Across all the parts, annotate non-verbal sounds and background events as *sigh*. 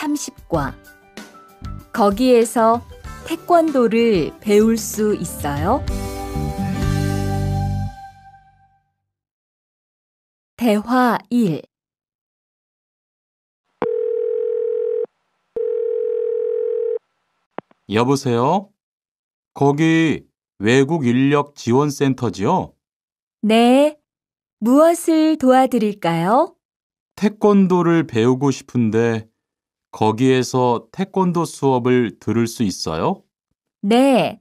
30과 거기에서 태권도를 배울 수 있어요? 대화 1 여보세요? 거기 외국 인력 지원 센터지요? 네. 무엇을 도와드릴까요? 태권도를 배우고 싶은데 거기에서 태권도 수업을 들을 수 있어요? 네,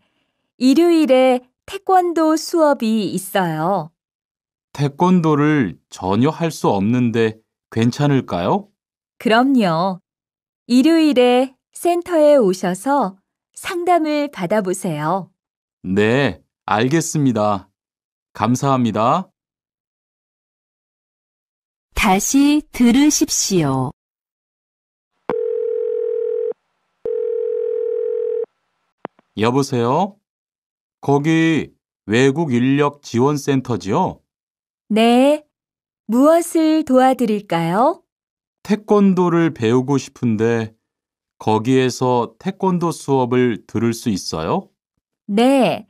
일요일에 태권도 수업이 있어요. 태권도를 전혀 할 수 없는데 괜찮을까요? 그럼요. 일요일에 센터에 오셔서 상담을 받아보세요. 네, 알겠습니다. 감사합니다. 다시 들으십시오. 여보세요? 거기 외국 인력 지원센터지요? 네. 무엇을 도와드릴까요? 태권도를 배우고 싶은데 거기에서 태권도 수업을 들을 수 있어요? 네.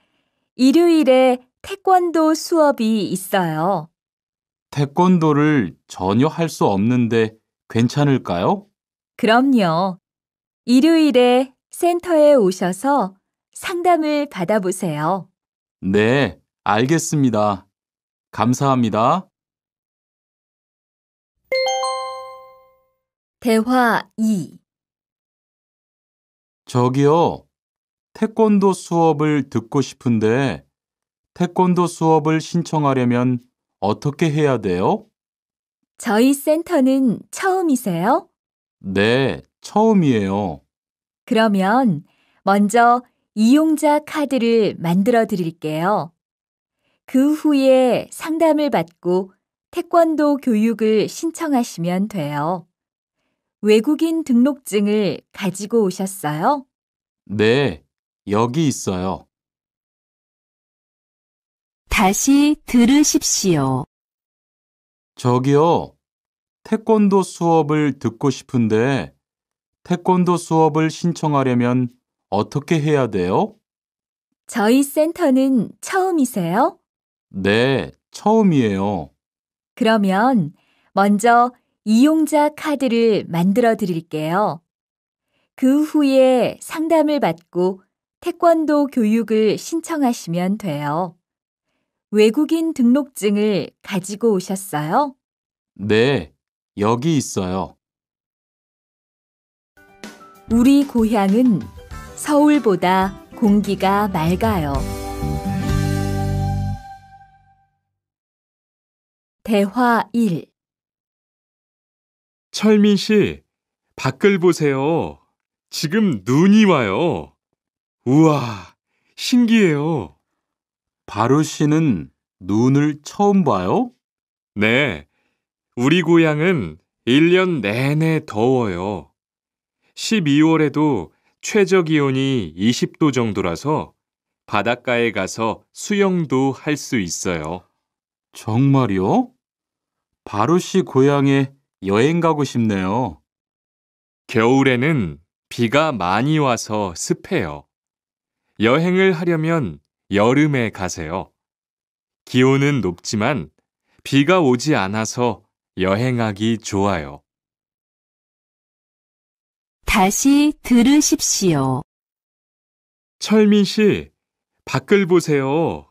일요일에 태권도 수업이 있어요. 태권도를 전혀 할 수 없는데 괜찮을까요? 그럼요. 일요일에 센터에 오셔서 상담을 받아보세요. 네, 알겠습니다. 감사합니다. 대화 2 저기요, 태권도 수업을 듣고 싶은데 태권도 수업을 신청하려면 어떻게 해야 돼요? 저희 센터는 처음이세요? 네, 처음이에요. 그러면 먼저 이용자 카드를 만들어 드릴게요. 그 후에 상담을 받고 태권도 교육을 신청하시면 돼요. 외국인 등록증을 가지고 오셨어요? 네, 여기 있어요. 다시 들으십시오. 저기요, 태권도 수업을 듣고 싶은데 태권도 수업을 신청하려면 어떻게 해야 돼요? 저희 센터는 처음이세요? 네, 처음이에요. 그러면 먼저 이용자 카드를 만들어 드릴게요. 그 후에 상담을 받고 태권도 교육을 신청하시면 돼요. 외국인 등록증을 가지고 오셨어요? 네, 여기 있어요. 우리 고향은 서울보다 공기가 맑아요. 대화 1 철민 씨, 밖을 보세요. 지금 눈이 와요. 우와, 신기해요. 바로 씨는 눈을 처음 봐요? 네. 우리 고향은 1년 내내 더워요. 12월에도 최저 기온이 20도 정도라서 바닷가에 가서 수영도 할 수 있어요. 정말요? 바로 씨 고향에 여행 가고 싶네요. 겨울에는 비가 많이 와서 습해요. 여행을 하려면 여름에 가세요. 기온은 높지만 비가 오지 않아서 여행하기 좋아요. 다시 들으십시오. 철민 씨, 밖을 보세요.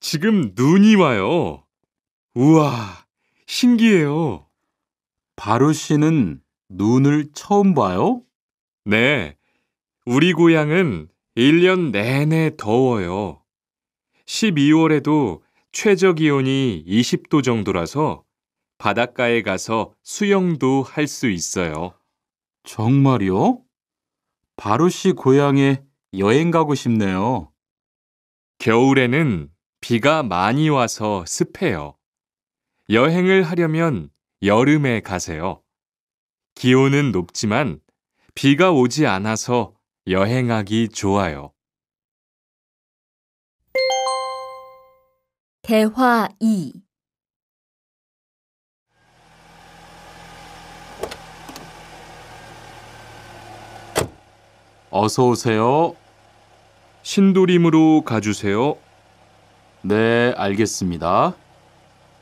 지금 눈이 와요. 우와, 신기해요. 바루 씨는 눈을 처음 봐요? 네. 우리 고향은 1년 내내 더워요. 12월에도 최저 기온이 20도 정도라서 바닷가에 가서 수영도 할 수 있어요. 정말요? 바루 씨 고향에 여행 가고 싶네요. 겨울에는 비가 많이 와서 습해요. 여행을 하려면 여름에 가세요. 기온은 높지만 비가 오지 않아서 여행하기 좋아요. 대화 2 어서 오세요. 신도림으로 가주세요. 네, 알겠습니다.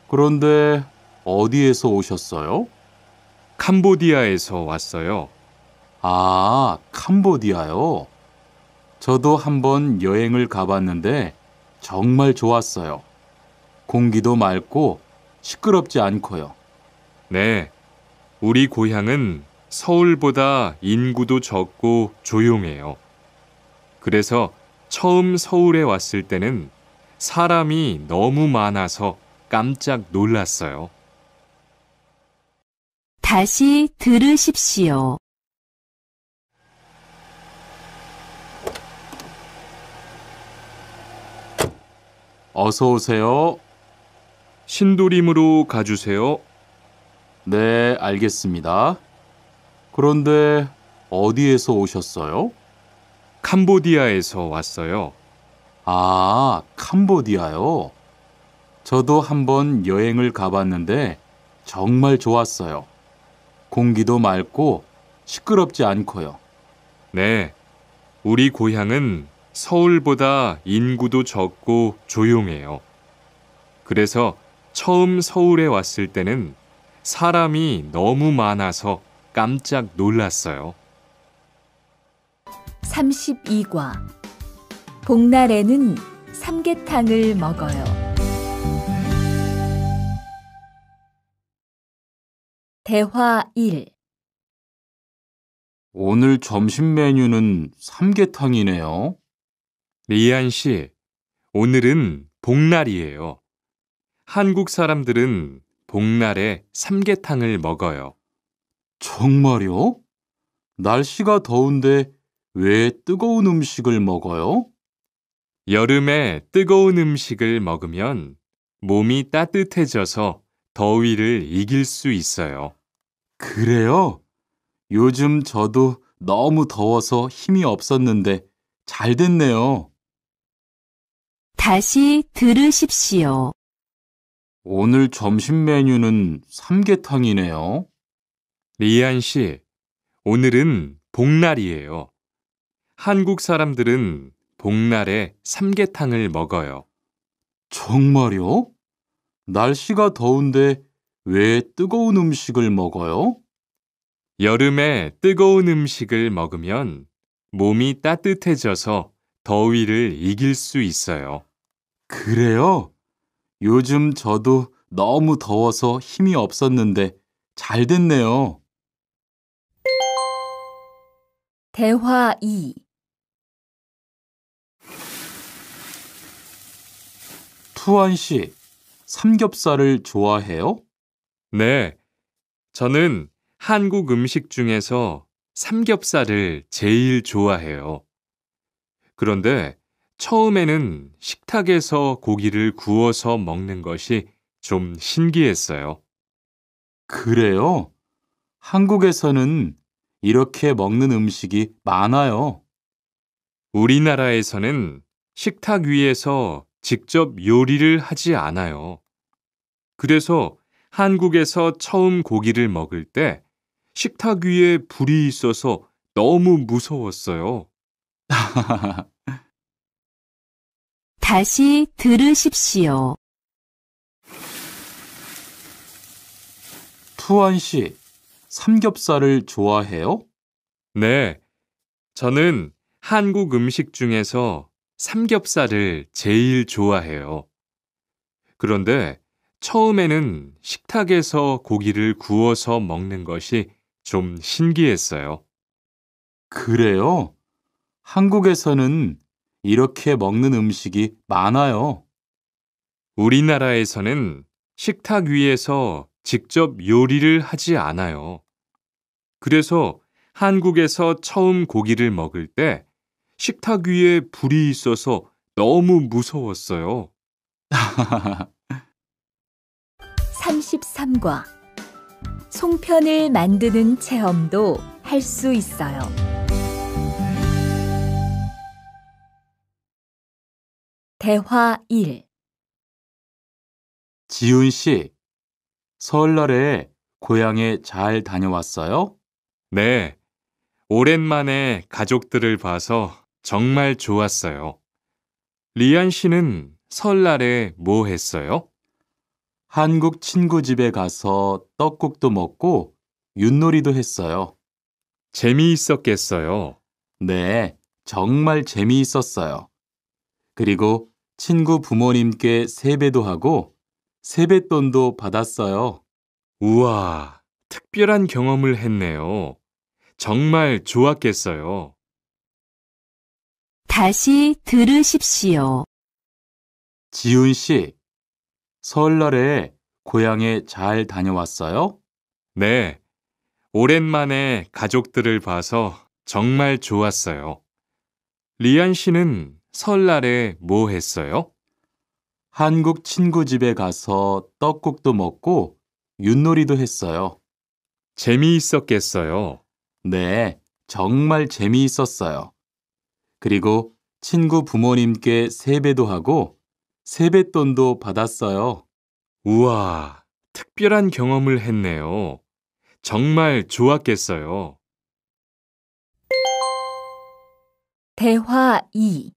그런데 어디에서 오셨어요? 캄보디아에서 왔어요. 아, 캄보디아요? 저도 한번 여행을 가봤는데 정말 좋았어요. 공기도 맑고 시끄럽지 않고요. 네, 우리 고향은 서울보다 인구도 적고 조용해요. 그래서 처음 서울에 왔을 때는 사람이 너무 많아서 깜짝 놀랐어요. 다시 들으십시오. 어서 오세요. 신도림으로 가주세요. 네, 알겠습니다. 그런데 어디에서 오셨어요? 캄보디아에서 왔어요. 아, 캄보디아요. 저도 한번 여행을 가봤는데 정말 좋았어요. 공기도 맑고 시끄럽지 않고요. 네, 우리 고향은 서울보다 인구도 적고 조용해요. 그래서 처음 서울에 왔을 때는 사람이 너무 많아서 깜짝 놀랐어요. 32과 복날에는 삼계탕을 먹어요. 대화 1 오늘 점심 메뉴는 삼계탕이네요. 리안 씨, 오늘은 복날이에요. 한국 사람들은 복날에 삼계탕을 먹어요. 정말요? 날씨가 더운데 왜 뜨거운 음식을 먹어요? 여름에 뜨거운 음식을 먹으면 몸이 따뜻해져서 더위를 이길 수 있어요. 그래요? 요즘 저도 너무 더워서 힘이 없었는데 잘 됐네요. 다시 들으십시오. 오늘 점심 메뉴는 삼계탕이네요. 리안 네, 씨, 오늘은 복날이에요. 한국 사람들은 복날에 삼계탕을 먹어요. 정말요? 날씨가 더운데 왜 뜨거운 음식을 먹어요? 여름에 뜨거운 음식을 먹으면 몸이 따뜻해져서 더위를 이길 수 있어요. 그래요? 요즘 저도 너무 더워서 힘이 없었는데 잘 됐네요. 대화 2 투안 씨, 삼겹살을 좋아해요? 네, 저는 한국 음식 중에서 삼겹살을 제일 좋아해요. 그런데 처음에는 식탁에서 고기를 구워서 먹는 것이 좀 신기했어요. 그래요? 한국에서는 이렇게 먹는 음식이 많아요. 우리나라에서는 식탁 위에서 직접 요리를 하지 않아요. 그래서 한국에서 처음 고기를 먹을 때 식탁 위에 불이 있어서 너무 무서웠어요. *laughs* 다시 들으십시오. 푸원 씨, 삼겹살을 좋아해요? 네. 저는 한국 음식 중에서 삼겹살을 제일 좋아해요. 그런데 처음에는 식탁에서 고기를 구워서 먹는 것이 좀 신기했어요. 그래요? 한국에서는 이렇게 먹는 음식이 많아요. 우리나라에서는 식탁 위에서 직접 요리를 하지 않아요. 그래서 한국에서 처음 고기를 먹을 때 식탁 위에 불이 있어서 너무 무서웠어요. 33과 송편을 만드는 체험도 할 수 있어요. 대화 1 지훈 씨, 설날에 고향에 잘 다녀왔어요? 네. 오랜만에 가족들을 봐서 정말 좋았어요. 리안 씨는 설날에 뭐 했어요? 한국 친구 집에 가서 떡국도 먹고 윷놀이도 했어요. 재미있었겠어요. 네, 정말 재미있었어요. 그리고 친구 부모님께 세배도 하고 세뱃돈도 받았어요. 우와, 특별한 경험을 했네요. 정말 좋았겠어요. 다시 들으십시오. 지훈 씨, 설날에 고향에 잘 다녀왔어요? 네. 오랜만에 가족들을 봐서 정말 좋았어요. 리안 씨는 설날에 뭐 했어요? 한국 친구 집에 가서 떡국도 먹고 윷놀이도 했어요. 재미있었겠어요. 네, 정말 재미있었어요. 그리고 친구 부모님께 세배도 하고 세뱃돈도 받았어요. 우와, 특별한 경험을 했네요. 정말 좋았겠어요. 대화 2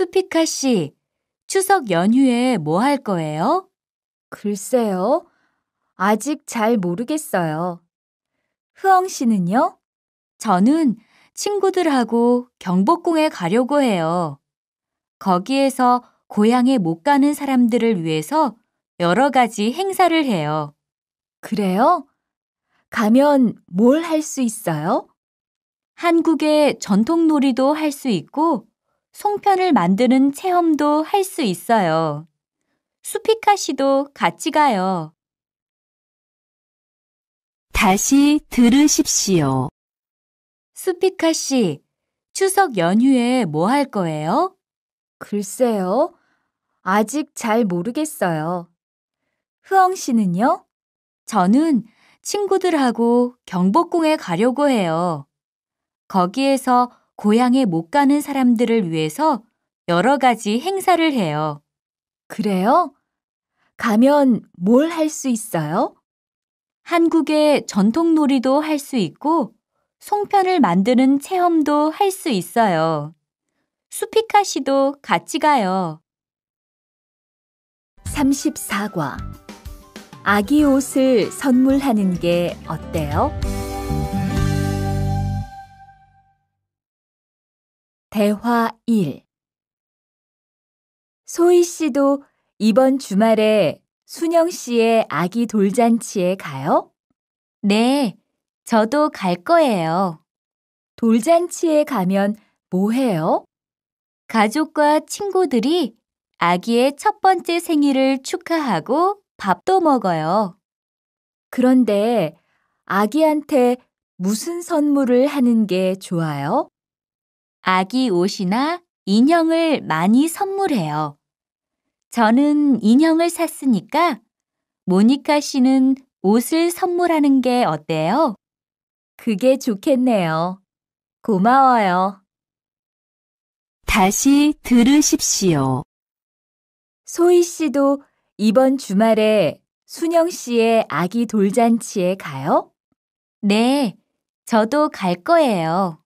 수피카 씨, 추석 연휴에 뭐 할 거예요? 글쎄요. 아직 잘 모르겠어요. 흐엉 씨는요? 저는 친구들하고 경복궁에 가려고 해요. 거기에서 고향에 못 가는 사람들을 위해서 여러 가지 행사를 해요. 그래요? 가면 뭘 할 수 있어요? 한국의 전통 놀이도 할 수 있고, 송편을 만드는 체험도 할 수 있어요. 수피카 씨도 같이 가요. 다시 들으십시오. 수피카 씨, 추석 연휴에 뭐 할 거예요? 글쎄요. 아직 잘 모르겠어요. 흐엉 씨는요? 저는 친구들하고 경복궁에 가려고 해요. 거기에서 고향에 못 가는 사람들을 위해서 여러 가지 행사를 해요. 그래요? 가면 뭘 할 수 있어요? 한국의 전통놀이도 할 수 있고 송편을 만드는 체험도 할 수 있어요. 수피카 씨도 같이 가요. 34과 아기 옷을 선물하는 게 어때요? 대화 1 소희 씨도 이번 주말에 순영 씨의 아기 돌잔치에 가요? 네, 저도 갈 거예요. 돌잔치에 가면 뭐 해요? 가족과 친구들이 아기의 첫 번째 생일을 축하하고 밥도 먹어요. 그런데 아기한테 무슨 선물을 하는 게 좋아요? 아기 옷이나 인형을 많이 선물해요. 저는 인형을 샀으니까 모니카 씨는 옷을 선물하는 게 어때요? 그게 좋겠네요. 고마워요. 다시 들으십시오. 소희 씨도 이번 주말에 순영 씨의 아기 돌잔치에 가요? 네, 저도 갈 거예요.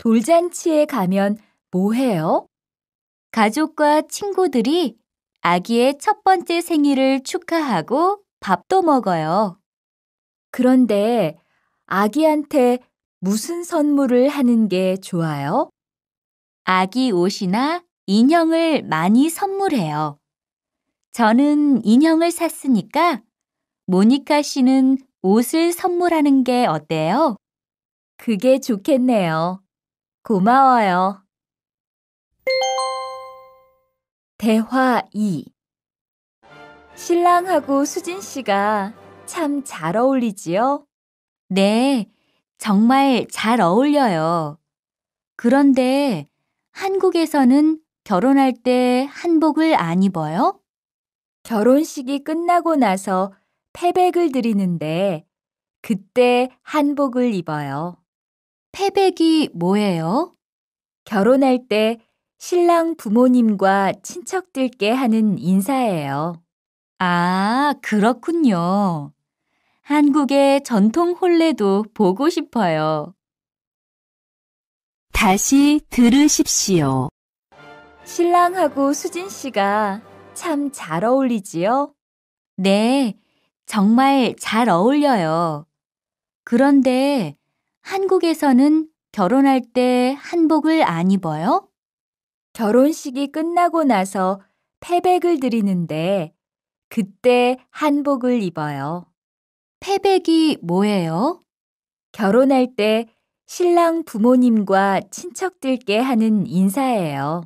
돌잔치에 가면 뭐 해요? 가족과 친구들이 아기의 첫 번째 생일을 축하하고 밥도 먹어요. 그런데 아기한테 무슨 선물을 하는 게 좋아요? 아기 옷이나 인형을 많이 선물해요. 저는 인형을 샀으니까 모니카 씨는 옷을 선물하는 게 어때요? 그게 좋겠네요. 고마워요. 대화 2 신랑하고 수진 씨가 참 잘 어울리지요? 네, 정말 잘 어울려요. 그런데 한국에서는 결혼할 때 한복을 안 입어요? 결혼식이 끝나고 나서 패백을 드리는데 그때 한복을 입어요. 패백이 뭐예요? 결혼할 때 신랑 부모님과 친척들께 하는 인사예요. 아, 그렇군요. 한국의 전통 혼례도 보고 싶어요. 다시 들으십시오. 신랑하고 수진 씨가 참 잘 어울리지요? 네, 정말 잘 어울려요. 그런데 한국에서는 결혼할 때 한복을 안 입어요? 결혼식이 끝나고 나서 패백을 드리는데 그때 한복을 입어요. 패백이 뭐예요? 결혼할 때 신랑 부모님과 친척들께 하는 인사예요.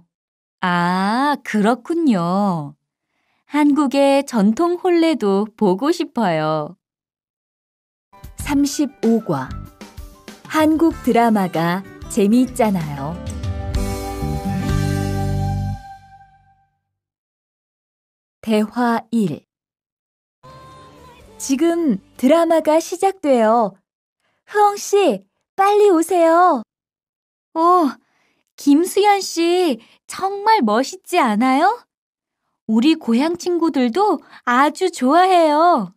아, 그렇군요. 한국의 전통 혼례도 보고 싶어요. 35과 한국 드라마가 재미있잖아요. 대화 1 지금 드라마가 시작돼요. 흐엉 씨, 빨리 오세요. 오, 어, 김수현 씨, 정말 멋있지 않아요? 우리 고향 친구들도 아주 좋아해요.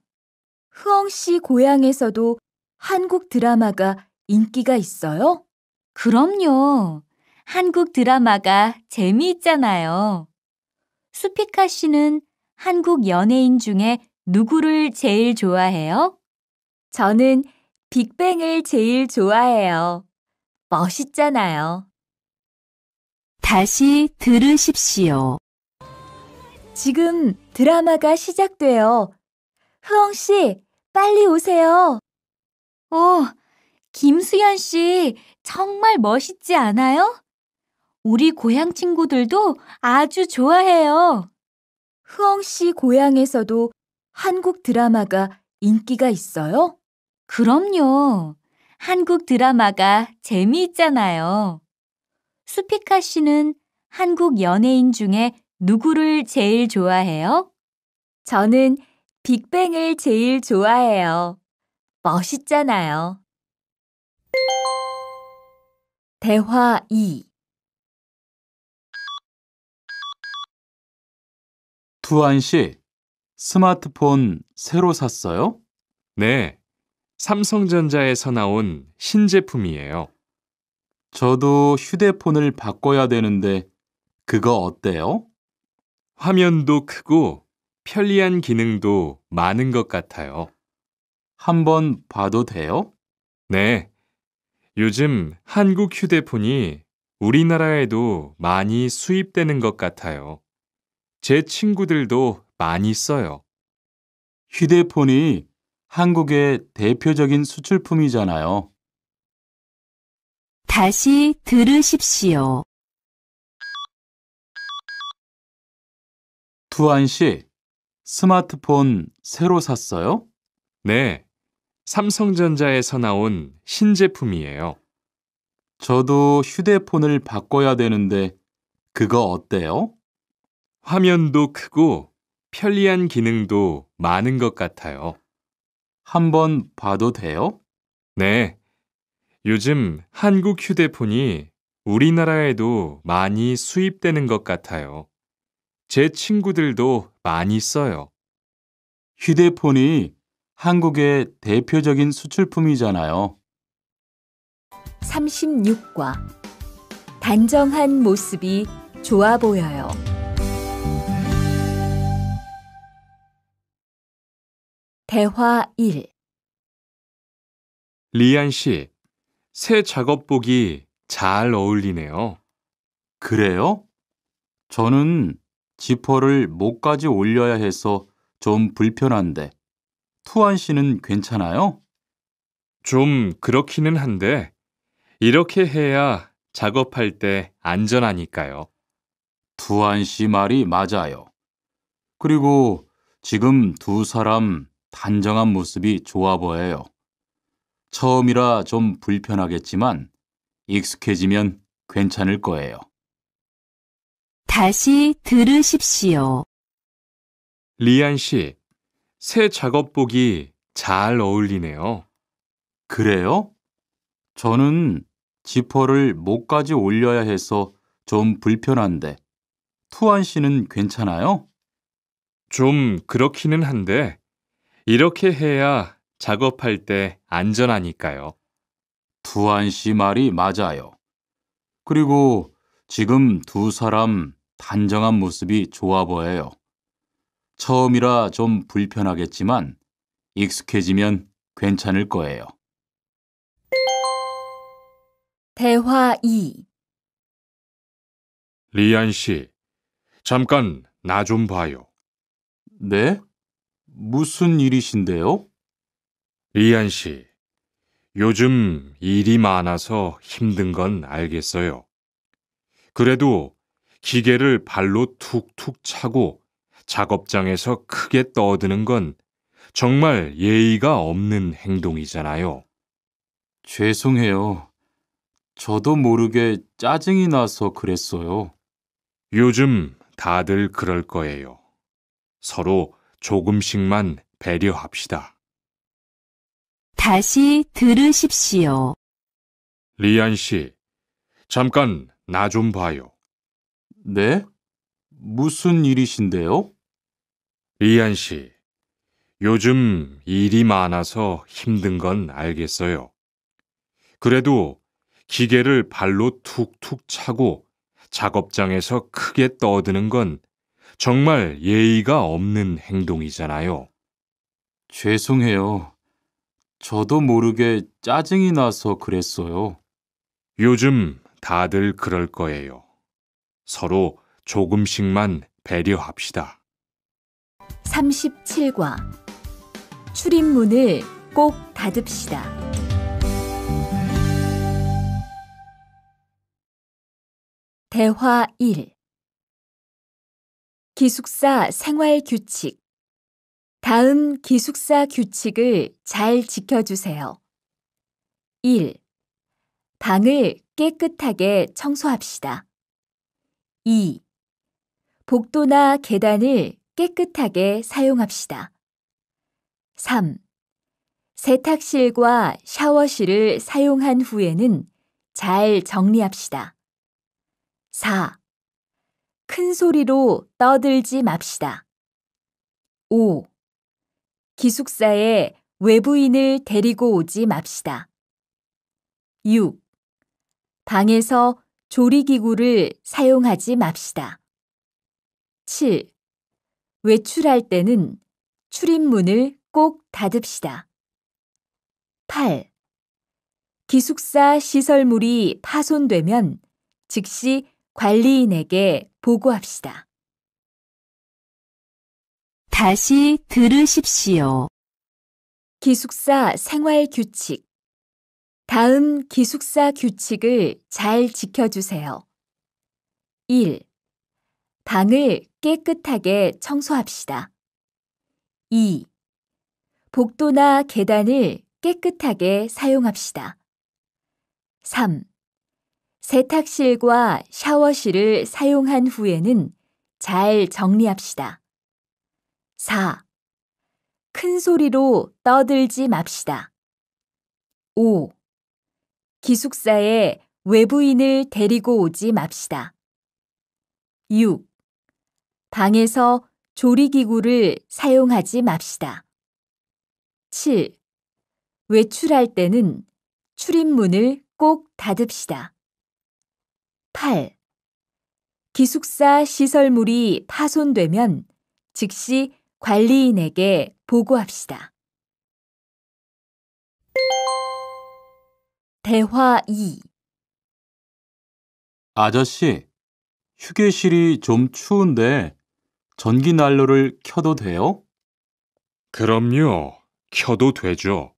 흐엉 씨 고향에서도 한국 드라마가 인기가 있어요? 그럼요. 한국 드라마가 재미있잖아요. 수피카 씨는 한국 연예인 중에 누구를 제일 좋아해요? 저는 빅뱅을 제일 좋아해요. 멋있잖아요. 다시 들으십시오. 지금 드라마가 시작돼요. 흐엉 씨, 빨리 오세요. 오, 김수연 씨, 정말 멋있지 않아요? 우리 고향 친구들도 아주 좋아해요. 흐엉 씨 고향에서도 한국 드라마가 인기가 있어요? 그럼요. 한국 드라마가 재미있잖아요. 수피카 씨는 한국 연예인 중에 누구를 제일 좋아해요? 저는 빅뱅을 제일 좋아해요. 멋있잖아요. 대화 2 투안 씨, 스마트폰 새로 샀어요? 네. 삼성전자에서 나온 신제품이에요. 저도 휴대폰을 바꿔야 되는데 그거 어때요? 화면도 크고 편리한 기능도 많은 것 같아요. 한번 봐도 돼요? 네. 요즘 한국 휴대폰이 우리나라에도 많이 수입되는 것 같아요. 제 친구들도 많이 써요. 휴대폰이 한국의 대표적인 수출품이잖아요. 다시 들으십시오. 투안 씨, 스마트폰 새로 샀어요? 네, 삼성전자에서 나온 신제품이에요. 저도 휴대폰을 바꿔야 되는데 그거 어때요? 화면도 크고 편리한 기능도 많은 것 같아요. 한번 봐도 돼요? 네. 요즘 한국 휴대폰이 우리나라에도 많이 수입되는 것 같아요. 제 친구들도 많이 써요. 휴대폰이 한국의 대표적인 수출품이잖아요. 36과 단정한 모습이 좋아 보여요. 대화 1 리안 씨, 새 작업복이 잘 어울리네요. 그래요? 저는 지퍼를 목까지 올려야 해서 좀 불편한데. 투안 씨는 괜찮아요? 좀 그렇기는 한데 이렇게 해야 작업할 때 안전하니까요. 투안 씨 말이 맞아요. 그리고 지금 두 사람 단정한 모습이 좋아 보여요. 처음이라 좀 불편하겠지만 익숙해지면 괜찮을 거예요. 다시 들으십시오. 리안 씨, 새 작업복이 잘 어울리네요. 그래요? 저는 지퍼를 목까지 올려야 해서 좀 불편한데, 투안 씨는 괜찮아요? 좀 그렇기는 한데, 이렇게 해야 작업할 때 안전하니까요. 투안 씨 말이 맞아요. 그리고 지금 두 사람 단정한 모습이 좋아 보여요. 처음이라 좀 불편하겠지만 익숙해지면 괜찮을 거예요. 대화 2 리안 씨, 잠깐 나 좀 봐요. 네? 무슨 일이신데요? 리안 씨, 요즘 일이 많아서 힘든 건 알겠어요. 그래도 기계를 발로 툭툭 차고 작업장에서 크게 떠드는 건 정말 예의가 없는 행동이잖아요. 죄송해요. 저도 모르게 짜증이 나서 그랬어요. 요즘 다들 그럴 거예요. 서로 조금씩만 배려합시다. 다시 들으십시오. 리안 씨, 잠깐 나 좀 봐요. 네? 무슨 일이신데요? 이한 씨, 요즘 일이 많아서 힘든 건 알겠어요. 그래도 기계를 발로 툭툭 차고 작업장에서 크게 떠드는 건 정말 예의가 없는 행동이잖아요. 죄송해요. 저도 모르게 짜증이 나서 그랬어요. 요즘 다들 그럴 거예요. 서로 조금씩만 배려합시다. 37과 출입문을 꼭 닫읍시다. 대화 1 기숙사 생활 규칙 다음 기숙사 규칙을 잘 지켜주세요. 1. 방을 깨끗하게 청소합시다. 2. 복도나 계단을 깨끗하게 사용합시다. 3. 세탁실과 샤워실을 사용한 후에는 잘 정리합시다. 4. 큰 소리로 떠들지 맙시다. 5. 기숙사에 외부인을 데리고 오지 맙시다. 6. 방에서 조리기구를 사용하지 맙시다. 7. 외출할 때는 출입문을 꼭 닫읍시다. 8. 기숙사 시설물이 파손되면 즉시 관리인에게 보고합시다. 다시 들으십시오. 기숙사 생활 규칙. 다음 기숙사 규칙을 잘 지켜주세요. 1. 방을 깨끗하게 청소합시다. 2. 복도나 계단을 깨끗하게 사용합시다. 3. 세탁실과 샤워실을 사용한 후에는 잘 정리합시다. 4. 큰 소리로 떠들지 맙시다. 5. 기숙사에 외부인을 데리고 오지 맙시다. 6. 방에서 조리기구를 사용하지 맙시다. 7. 외출할 때는 출입문을 꼭 닫읍시다. 8. 기숙사 시설물이 파손되면 즉시 관리인에게 보고합시다. 대화 2 아저씨, 휴게실이 좀 추운데 전기 난로를 켜도 돼요? 그럼요. 켜도 되죠.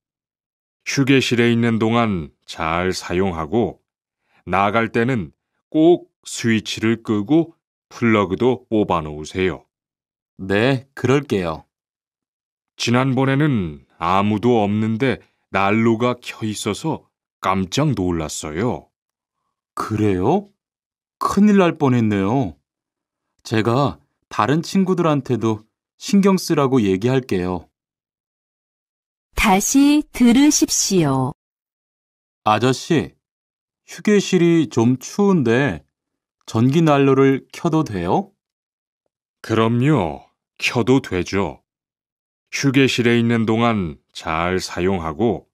휴게실에 있는 동안 잘 사용하고 나갈 때는 꼭 스위치를 끄고 플러그도 뽑아 놓으세요. 네, 그럴게요. 지난번에는 아무도 없는데 난로가 켜 있어서 깜짝 놀랐어요. 그래요? 큰일 날 뻔했네요. 제가 다른 친구들한테도 신경 쓰라고 얘기할게요. 다시 들으십시오. 아저씨, 휴게실이 좀 추운데 전기 난로를 켜도 돼요? 그럼요. 켜도 되죠. 휴게실에 있는 동안 잘 사용하고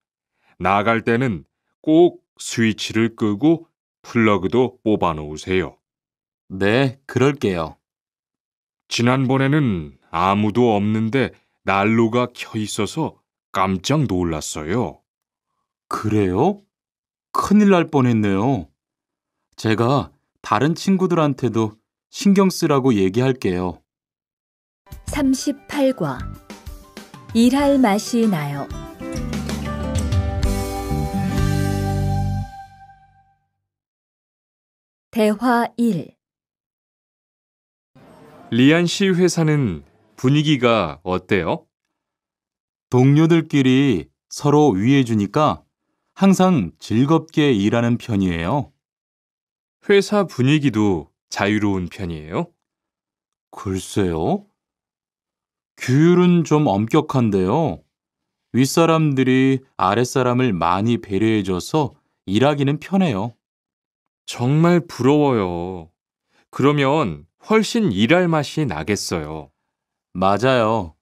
나갈 때는 꼭 스위치를 끄고 플러그도 뽑아 놓으세요. 네, 그럴게요. 지난번에는 아무도 없는데 난로가 켜 있어서 깜짝 놀랐어요. 그래요? 큰일 날 뻔했네요. 제가 다른 친구들한테도 신경 쓰라고 얘기할게요. 38과 일할 맛이 나요. 대화 1 리안 씨 회사는 분위기가 어때요? 동료들끼리 서로 위해주니까 항상 즐겁게 일하는 편이에요. 회사 분위기도 자유로운 편이에요? 글쎄요. 규율은 좀 엄격한데요. 윗사람들이 아랫사람을 많이 배려해줘서 일하기는 편해요. 정말 부러워요. 그러면 훨씬 일할 맛이 나겠어요. 맞아요.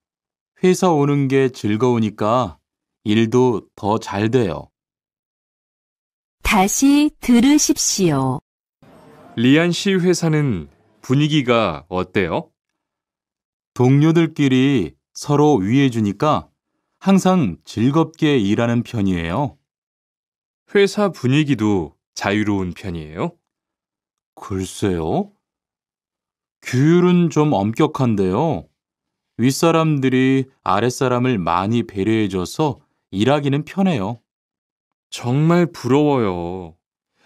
회사 오는 게 즐거우니까 일도 더 잘 돼요. 다시 들으십시오. 리안 씨 회사는 분위기가 어때요? 동료들끼리 서로 위해주니까 항상 즐겁게 일하는 편이에요. 회사 분위기도 자유로운 편이에요? 글쎄요. 규율은 좀 엄격한데요. 윗사람들이 아랫사람을 많이 배려해줘서 일하기는 편해요. 정말 부러워요.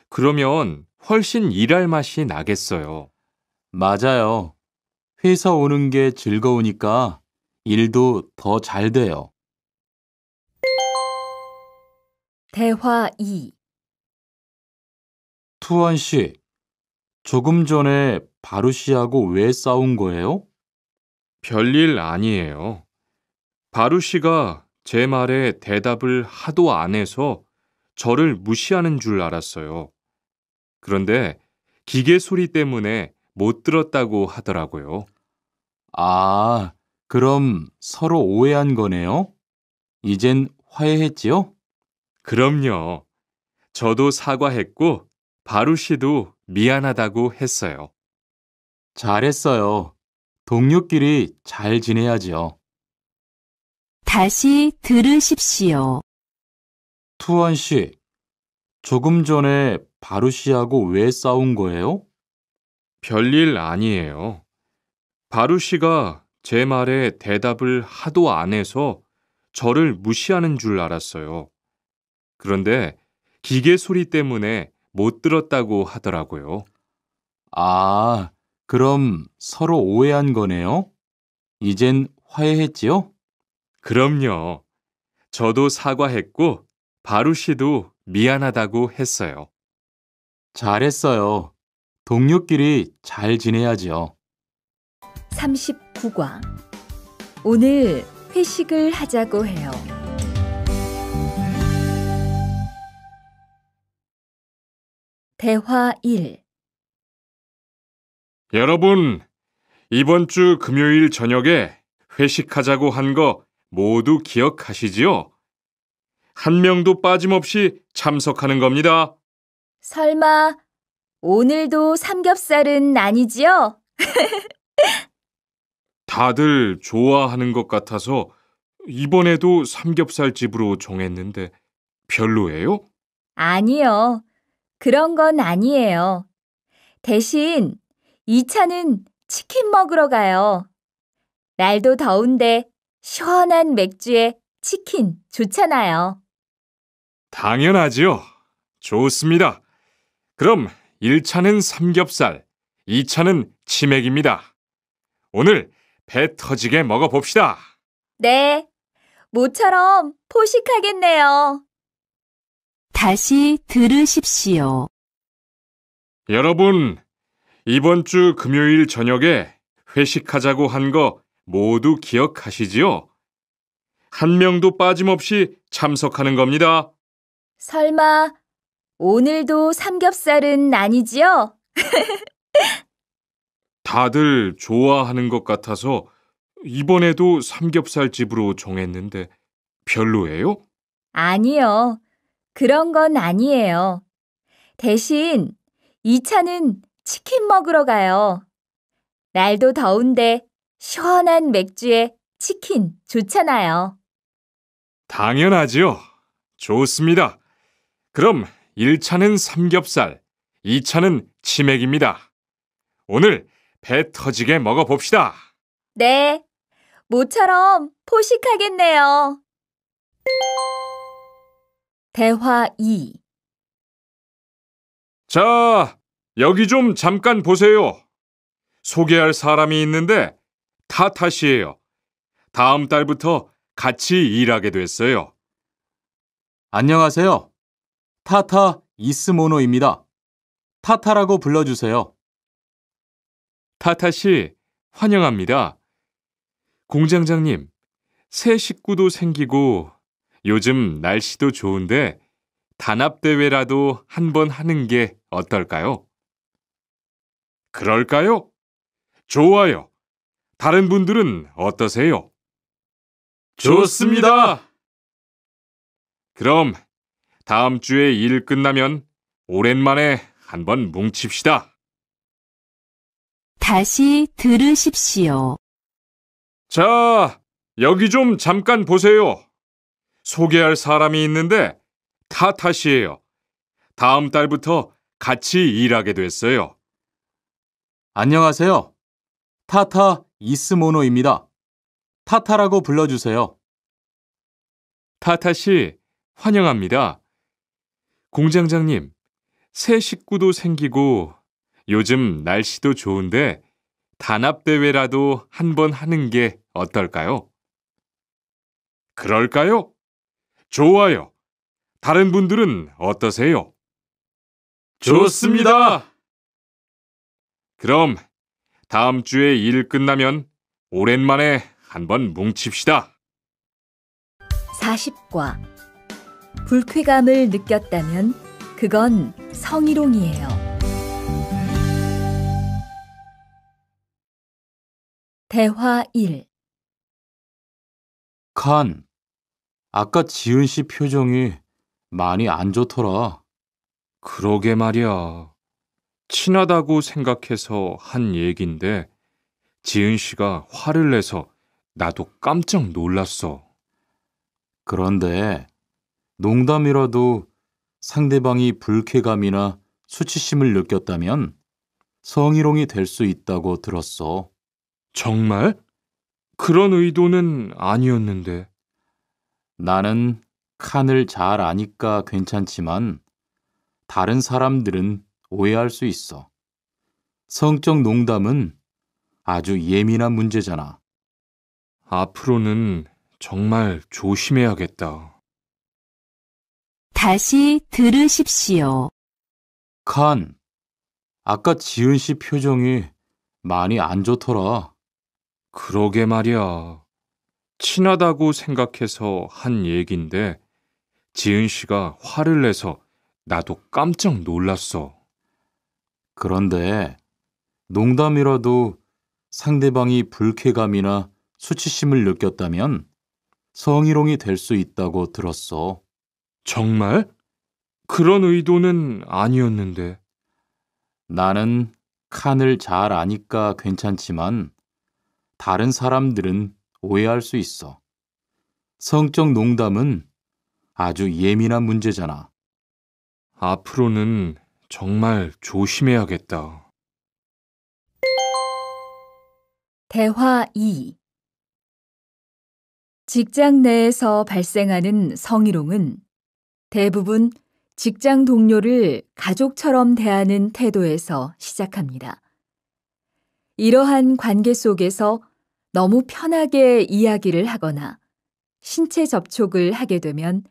그러면 훨씬 일할 맛이 나겠어요. 맞아요. 회사 오는 게 즐거우니까 일도 더 잘 돼요. 대화 2 투원 씨, 조금 전에 바루시하고 왜 싸운 거예요? 별일 아니에요. 바루시가 제 말에 대답을 하도 안 해서 저를 무시하는 줄 알았어요. 그런데 기계 소리 때문에 못 들었다고 하더라고요. 아, 그럼 서로 오해한 거네요? 이젠 화해했지요? 그럼요. 저도 사과했고 바루 시도 미안하다고 했어요. 잘했어요. 동료끼리 잘 지내야지요. 다시 들으십시오. 투원 씨, 조금 전에 바루 씨하고 왜 싸운 거예요? 별일 아니에요. 바루 씨가 제 말에 대답을 하도 안 해서 저를 무시하는 줄 알았어요. 그런데 기계 소리 때문에 못 들었다고 하더라고요. 아, 그럼 서로 오해한 거네요? 이젠 화해했지요? 그럼요. 저도 사과했고, 바루 씨도 미안하다고 했어요. 잘했어요. 동료끼리 잘 지내야지요. 39과 오늘 회식을 하자고 해요. 대화 1 여러분, 이번 주 금요일 저녁에 회식하자고 한 거 모두 기억하시지요? 한 명도 빠짐없이 참석하는 겁니다. 설마 오늘도 삼겹살은 아니지요? *laughs* 다들 좋아하는 것 같아서 이번에도 삼겹살 집으로 정했는데 별로예요? 아니요. 그런 건 아니에요. 대신 이 차는 치킨 먹으러 가요. 날도 더운데 시원한 맥주에 치킨 좋잖아요. 당연하지요. 좋습니다. 그럼 1차는 삼겹살, 2차는 치맥입니다. 오늘 배 터지게 먹어봅시다. 네. 모처럼 포식하겠네요. 다시 들으십시오. 여러분, 이번 주 금요일 저녁에 회식하자고 한 거 모두 기억하시지요? 한 명도 빠짐없이 참석하는 겁니다. 설마 오늘도 삼겹살은 아니지요? *laughs* 다들 좋아하는 것 같아서 이번에도 삼겹살 집으로 정했는데 별로예요? 아니요. 그런 건 아니에요. 대신 이 차는 치킨 먹으러 가요. 날도 더운데 시원한 맥주에 치킨 좋잖아요. 당연하지요. 좋습니다. 그럼 1차는 삼겹살, 2차는 치맥입니다. 오늘 배 터지게 먹어봅시다. 네. 모처럼 포식하겠네요. 대화 2 자, 여기 좀 잠깐 보세요. 소개할 사람이 있는데 타 탓이에요. 다음 달부터 같이 일하게 됐어요. 안녕하세요. 타타 이스모노입니다. 타타라고 불러주세요. 타타 씨, 환영합니다. 공장장님, 새 식구도 생기고 요즘 날씨도 좋은데 단합대회라도 한 번 하는 게 어떨까요? 그럴까요? 좋아요. 다른 분들은 어떠세요? 좋습니다. 그럼 다음 주에 일 끝나면 오랜만에 한번 뭉칩시다. 다시 들으십시오. 자, 여기 좀 잠깐 보세요. 소개할 사람이 있는데 타타시예요 다음 달부터 같이 일하게 됐어요. 안녕하세요. 타타 이스모노입니다. 타타라고 불러주세요. 타타 씨, 환영합니다. 공장장님, 새 식구도 생기고 요즘 날씨도 좋은데 단합대회라도 한번 하는 게 어떨까요? 그럴까요? 좋아요. 다른 분들은 어떠세요? 좋습니다. 그럼 다음 주에 일 끝나면 오랜만에 한 번 뭉칩시다. 40과 불쾌감을 느꼈다면 그건 성희롱이에요. 대화 1 칸, 아까 지은 씨 표정이 많이 안 좋더라. 그러게 말이야. 친하다고 생각해서 한 얘긴데 지은 씨가 화를 내서 나도 깜짝 놀랐어. 그런데 농담이라도 상대방이 불쾌감이나 수치심을 느꼈다면 성희롱이 될 수 있다고 들었어. 정말? 그런 의도는 아니었는데. 나는 칸을 잘 아니까 괜찮지만 다른 사람들은 오해할 수 있어. 성적 농담은 아주 예민한 문제잖아. 앞으로는 정말 조심해야겠다. 다시 들으십시오. 칸, 아까 지은 씨 표정이 많이 안 좋더라. 그러게 말이야. 친하다고 생각해서 한 얘긴데 지은 씨가 화를 내서 나도 깜짝 놀랐어. 그런데 농담이라도 상대방이 불쾌감이나 수치심을 느꼈다면 성희롱이 될 수 있다고 들었어. 정말? 그런 의도는 아니었는데. 나는 칸을 잘 아니까 괜찮지만 다른 사람들은 오해할 수 있어. 성적 농담은 아주 예민한 문제잖아. 앞으로는 정말 조심해야겠다. 대화 2 직장 내에서 발생하는 성희롱은 대부분 직장 동료를 가족처럼 대하는 태도에서 시작합니다. 이러한 관계 속에서 너무 편하게 이야기를 하거나 신체 접촉을 하게 되면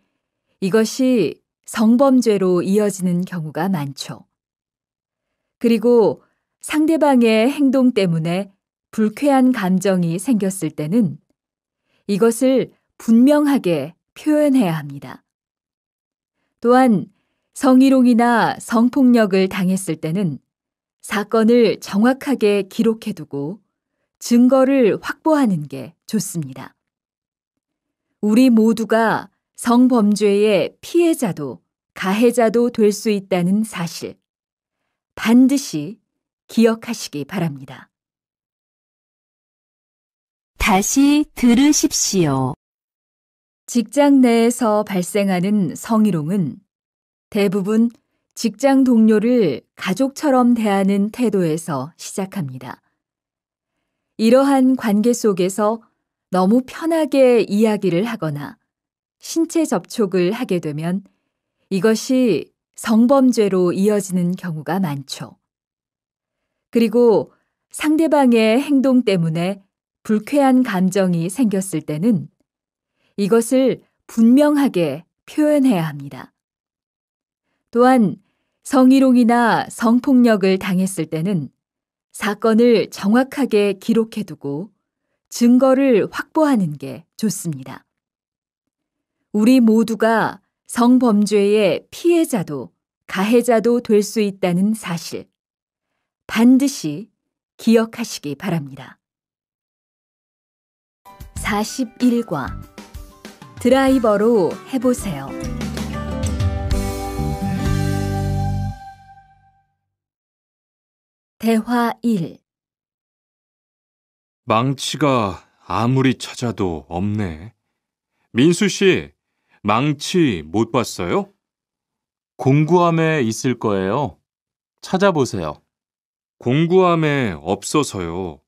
이것이 성범죄로 이어지는 경우가 많죠. 그리고 상대방의 행동 때문에 불쾌한 감정이 생겼을 때는 이것을 분명하게 표현해야 합니다. 또한 성희롱이나 성폭력을 당했을 때는 사건을 정확하게 기록해두고 증거를 확보하는 게 좋습니다. 우리 모두가 성범죄의 피해자도 가해자도 될 수 있다는 사실 반드시 기억하시기 바랍니다. 다시 들으십시오. 직장 내에서 발생하는 성희롱은 대부분 직장 동료를 가족처럼 대하는 태도에서 시작합니다. 이러한 관계 속에서 너무 편하게 이야기를 하거나 신체 접촉을 하게 되면 이것이 성범죄로 이어지는 경우가 많죠. 그리고 상대방의 행동 때문에 불쾌한 감정이 생겼을 때는 이것을 분명하게 표현해야 합니다. 또한 성희롱이나 성폭력을 당했을 때는 사건을 정확하게 기록해두고 증거를 확보하는 게 좋습니다. 우리 모두가 성범죄의 피해자도 가해자도 될 수 있다는 사실 반드시 기억하시기 바랍니다. 41과 드라이버로 해보세요. 대화 1 망치가 아무리 찾아도 없네. 민수 씨, 망치 못 봤어요? 공구함에 있을 거예요. 찾아보세요. 공구함에 없어서요.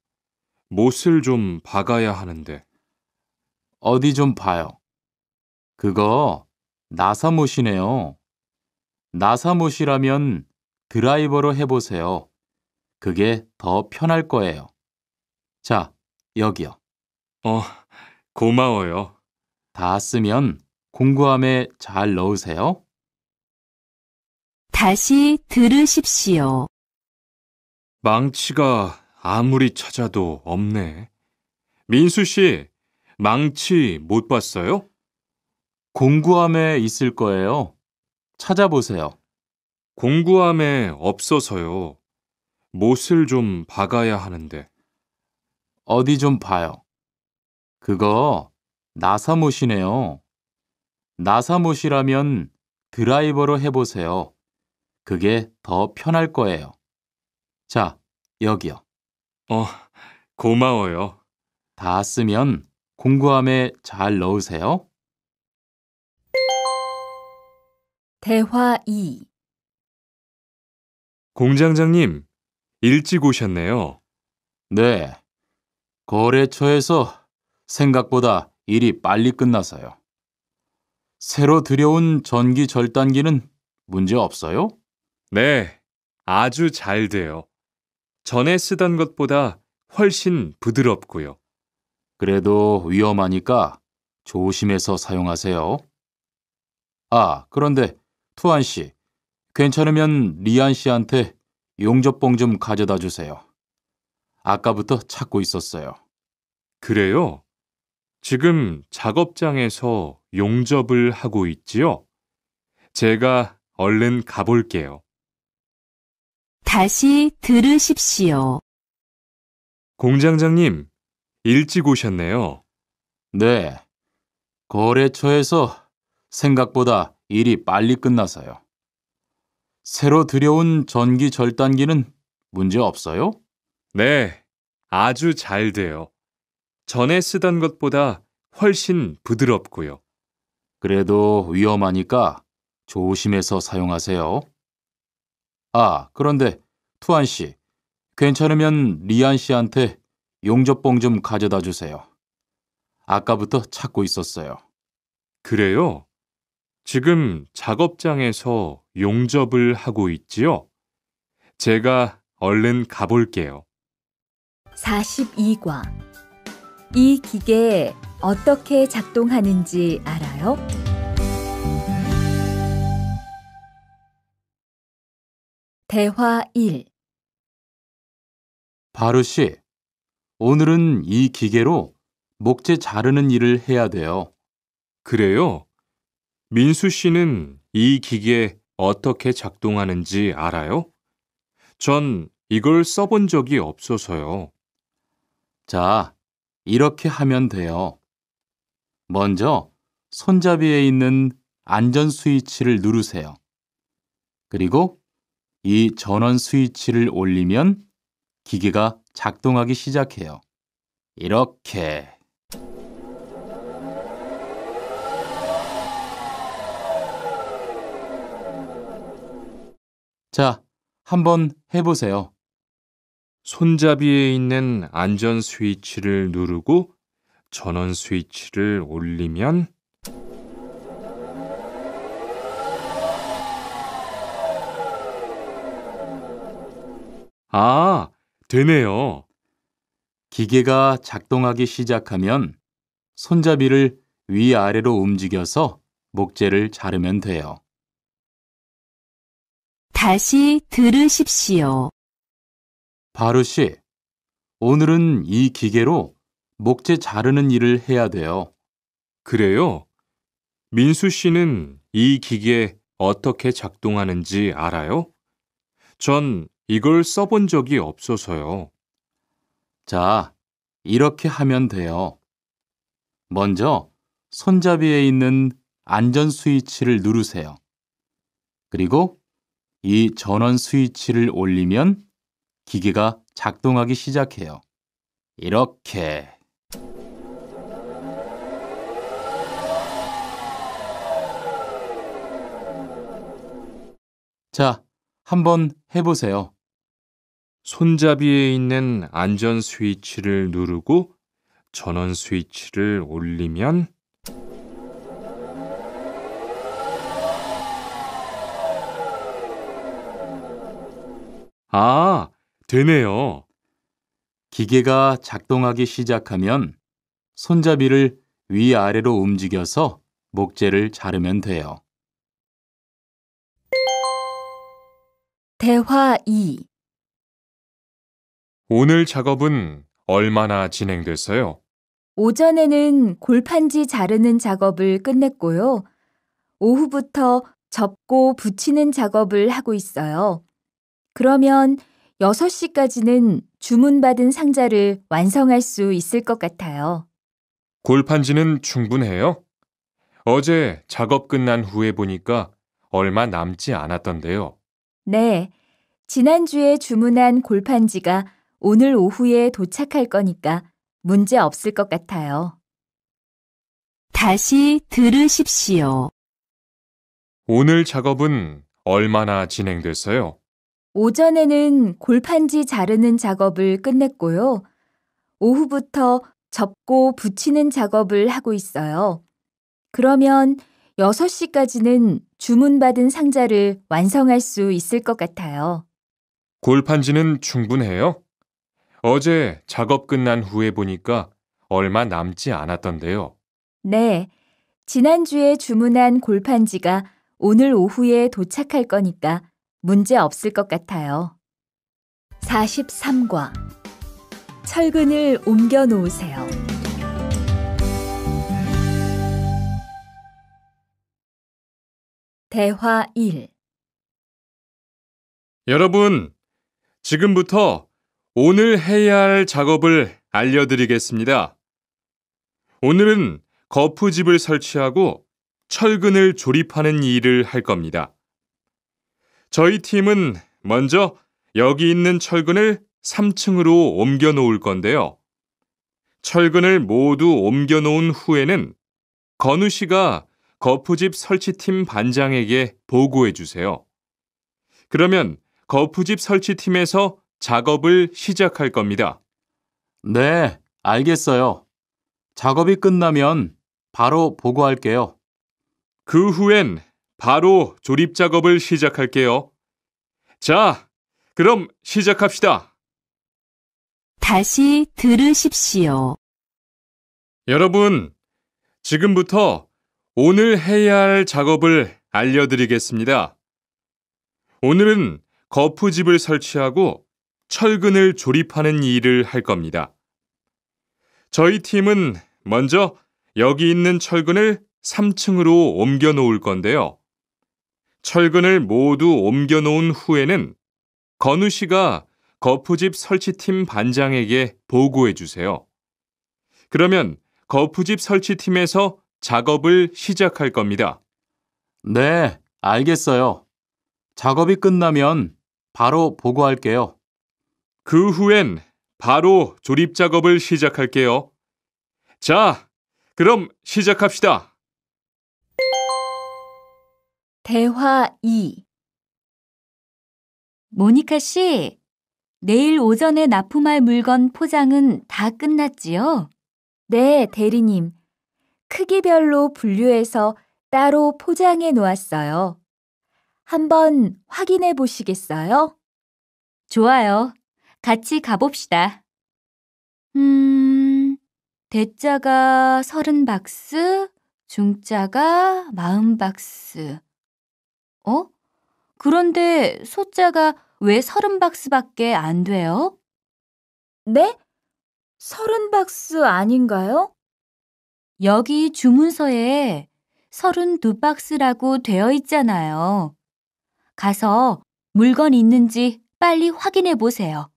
못을 좀 박아야 하는데. 어디 좀 봐요. 그거 나사못이네요. 나사못이라면 드라이버로 해보세요. 그게 더 편할 거예요. 자, 여기요. 어, 고마워요. 다 쓰면 공구함에 잘 넣으세요. 다시 들으십시오. 망치가 아무리 찾아도 없네. 민수 씨, 망치 못 봤어요? 공구함에 있을 거예요. 찾아보세요. 공구함에 없어서요. 못을 좀 박아야 하는데. 어디 좀 봐요. 그거 나사못이네요. 나사못이라면 드라이버로 해보세요. 그게 더 편할 거예요. 자, 여기요. 어, 고마워요. 다 쓰면 공구함에 잘 넣으세요. 대화 2 공장장님, 일찍 오셨네요. 네. 거래처에서 생각보다 일이 빨리 끝나서요. 새로 들여온 전기 절단기는 문제 없어요? 네, 아주 잘 돼요. 전에 쓰던 것보다 훨씬 부드럽고요. 그래도 위험하니까 조심해서 사용하세요. 아, 그런데 투안 씨, 괜찮으면 리안 씨한테 용접봉 좀 가져다 주세요. 아까부터 찾고 있었어요. 그래요? 지금 작업장에서 용접을 하고 있지요. 제가 얼른 가볼게요. 다시 들으십시오. 공장장님, 일찍 오셨네요. 네. 거래처에서 생각보다 일이 빨리 끝나서요. 새로 들여온 전기 절단기는 문제 없어요? 네, 아주 잘 돼요. 전에 쓰던 것보다 훨씬 부드럽고요. 그래도 위험하니까 조심해서 사용하세요. 아, 그런데 투안 씨, 괜찮으면 리안 씨한테 용접봉 좀 가져다 주세요. 아까부터 찾고 있었어요. 그래요? 지금 작업장에서 용접을 하고 있지요? 제가 얼른 가볼게요. 42과 이 기계에 어떻게 작동하는지 알아요? 대화 1 바르 씨, 오늘은 이 기계로 목재 자르는 일을 해야 돼요. 그래요? 민수 씨는 이 기계 어떻게 작동하는지 알아요? 전 이걸 써본 적이 없어서요. 자, 이렇게 하면 돼요. 먼저 손잡이에 있는 안전 스위치를 누르세요. 그리고 이 전원 스위치를 올리면 기계가 작동하기 시작해요. 이렇게. 자, 한번 해보세요. 손잡이에 있는 안전 스위치를 누르고 전원 스위치를 올리면 아, 되네요. 기계가 작동하기 시작하면 손잡이를 위아래로 움직여서 목재를 자르면 돼요. 다시 들으십시오. 바루 씨, 오늘은 이 기계로 목재 자르는 일을 해야 돼요. 그래요? 민수 씨는 이 기계 어떻게 작동하는지 알아요? 전 이걸 써본 적이 없어서요. 자, 이렇게 하면 돼요. 먼저 손잡이에 있는 안전 스위치를 누르세요. 그리고 이 전원 스위치를 올리면 기계가 작동하기 시작해요. 이렇게. 자, 한번 해보세요. 손잡이에 있는 안전 스위치를 누르고 전원 스위치를 올리면 아, 되네요. 기계가 작동하기 시작하면 손잡이를 위아래로 움직여서 목재를 자르면 돼요. 대화 2 오늘 작업은 얼마나 진행됐어요? 오전에는 골판지 자르는 작업을 끝냈고요. 오후부터 접고 붙이는 작업을 하고 있어요. 그러면 6시까지는 주문받은 상자를 완성할 수 있을 것 같아요. 골판지는 충분해요? 어제 작업 끝난 후에 보니까 얼마 남지 않았던데요. 네. 지난주에 주문한 골판지가 오늘 오후에 도착할 거니까 문제 없을 것 같아요. 다시 들으십시오. 오늘 작업은 얼마나 진행됐어요? 오전에는 골판지 자르는 작업을 끝냈고요. 오후부터 접고 붙이는 작업을 하고 있어요. 그러면 6시까지는 주문받은 상자를 완성할 수 있을 것 같아요. 골판지는 충분해요? 어제 작업 끝난 후에 보니까 얼마 남지 않았던데요. 네. 지난주에 주문한 골판지가 오늘 오후에 도착할 거니까 문제 없을 것 같아요. 43과 철근을 옮겨 놓으세요. 대화 1 여러분, 지금부터 오늘 해야 할 작업을 알려드리겠습니다. 오늘은 거푸집을 설치하고 철근을 조립하는 일을 할 겁니다. 저희 팀은 먼저 여기 있는 철근을 3층으로 옮겨 놓을 건데요. 철근을 모두 옮겨 놓은 후에는 건우 씨가 거푸집 설치팀 반장에게 보고해 주세요. 그러면 거푸집 설치팀에서 작업을 시작할 겁니다. 네, 알겠어요. 작업이 끝나면 바로 보고할게요. 그 후엔 바로 조립 작업을 시작할게요. 자, 그럼 시작합시다. 다시 들으십시오. 여러분, 지금부터 오늘 해야 할 작업을 알려드리겠습니다. 오늘은 거푸집을 설치하고 철근을 조립하는 일을 할 겁니다. 저희 팀은 먼저 여기 있는 철근을 3층으로 옮겨 놓을 건데요. 철근을 모두 옮겨놓은 후에는 건우 씨가 거푸집 설치팀 반장에게 보고해 주세요. 그러면 거푸집 설치팀에서 작업을 시작할 겁니다. 네, 알겠어요. 작업이 끝나면 바로 보고할게요. 그 후엔 바로 조립 작업을 시작할게요. 자, 그럼 시작합시다. 대화 2 모니카 씨, 내일 오전에 납품할 물건 포장은 다 끝났지요? 네, 대리님. 크기별로 분류해서 따로 포장해 놓았어요. 한번 확인해 보시겠어요? 좋아요. 같이 가봅시다. 음, 대자가 서른 박스, 중자가 마흔 박스. 어? 그런데 소자가 왜 서른 박스밖에 안 돼요? 네? 서른 박스 아닌가요? 여기 주문서에 32 박스라고 되어 있잖아요. 가서 물건 있는지 빨리 확인해 보세요.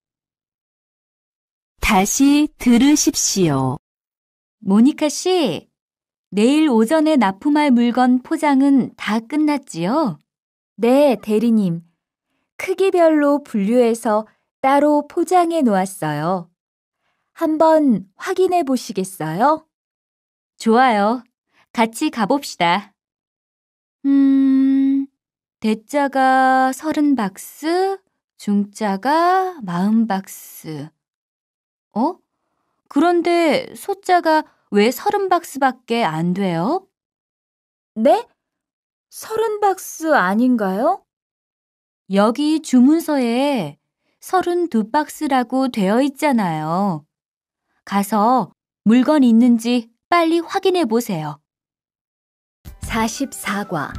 다시 들으십시오. 모니카 씨, 내일 오전에 납품할 물건 포장은 다 끝났지요? 네, 대리님. 크기별로 분류해서 따로 포장해 놓았어요. 한번 확인해 보시겠어요? 좋아요. 같이 가봅시다. 음, 대자가 서른 박스, 중자가 마흔 박스. 어? 그런데 소자가 왜 서른 박스밖에 안 돼요? 네? 서른 박스 아닌가요? 여기 주문서에 서른 두 박스라고 되어 있잖아요. 가서 물건 있는지 빨리 확인해 보세요. 44과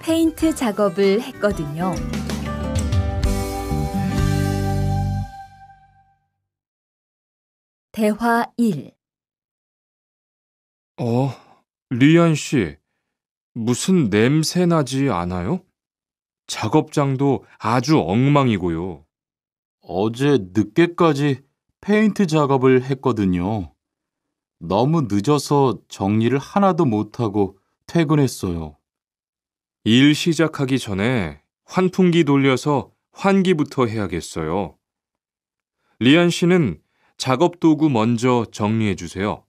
페인트 작업을 했거든요. 대화 1 어, 리안 씨. 무슨 냄새 나지 않아요? 작업장도 아주 엉망이고요. 어제 늦게까지 페인트 작업을 했거든요. 너무 늦어서 정리를 하나도 못하고 퇴근했어요. 일 시작하기 전에 환풍기 돌려서 환기부터 해야겠어요. 리안 씨는 작업도구 먼저 정리해주세요.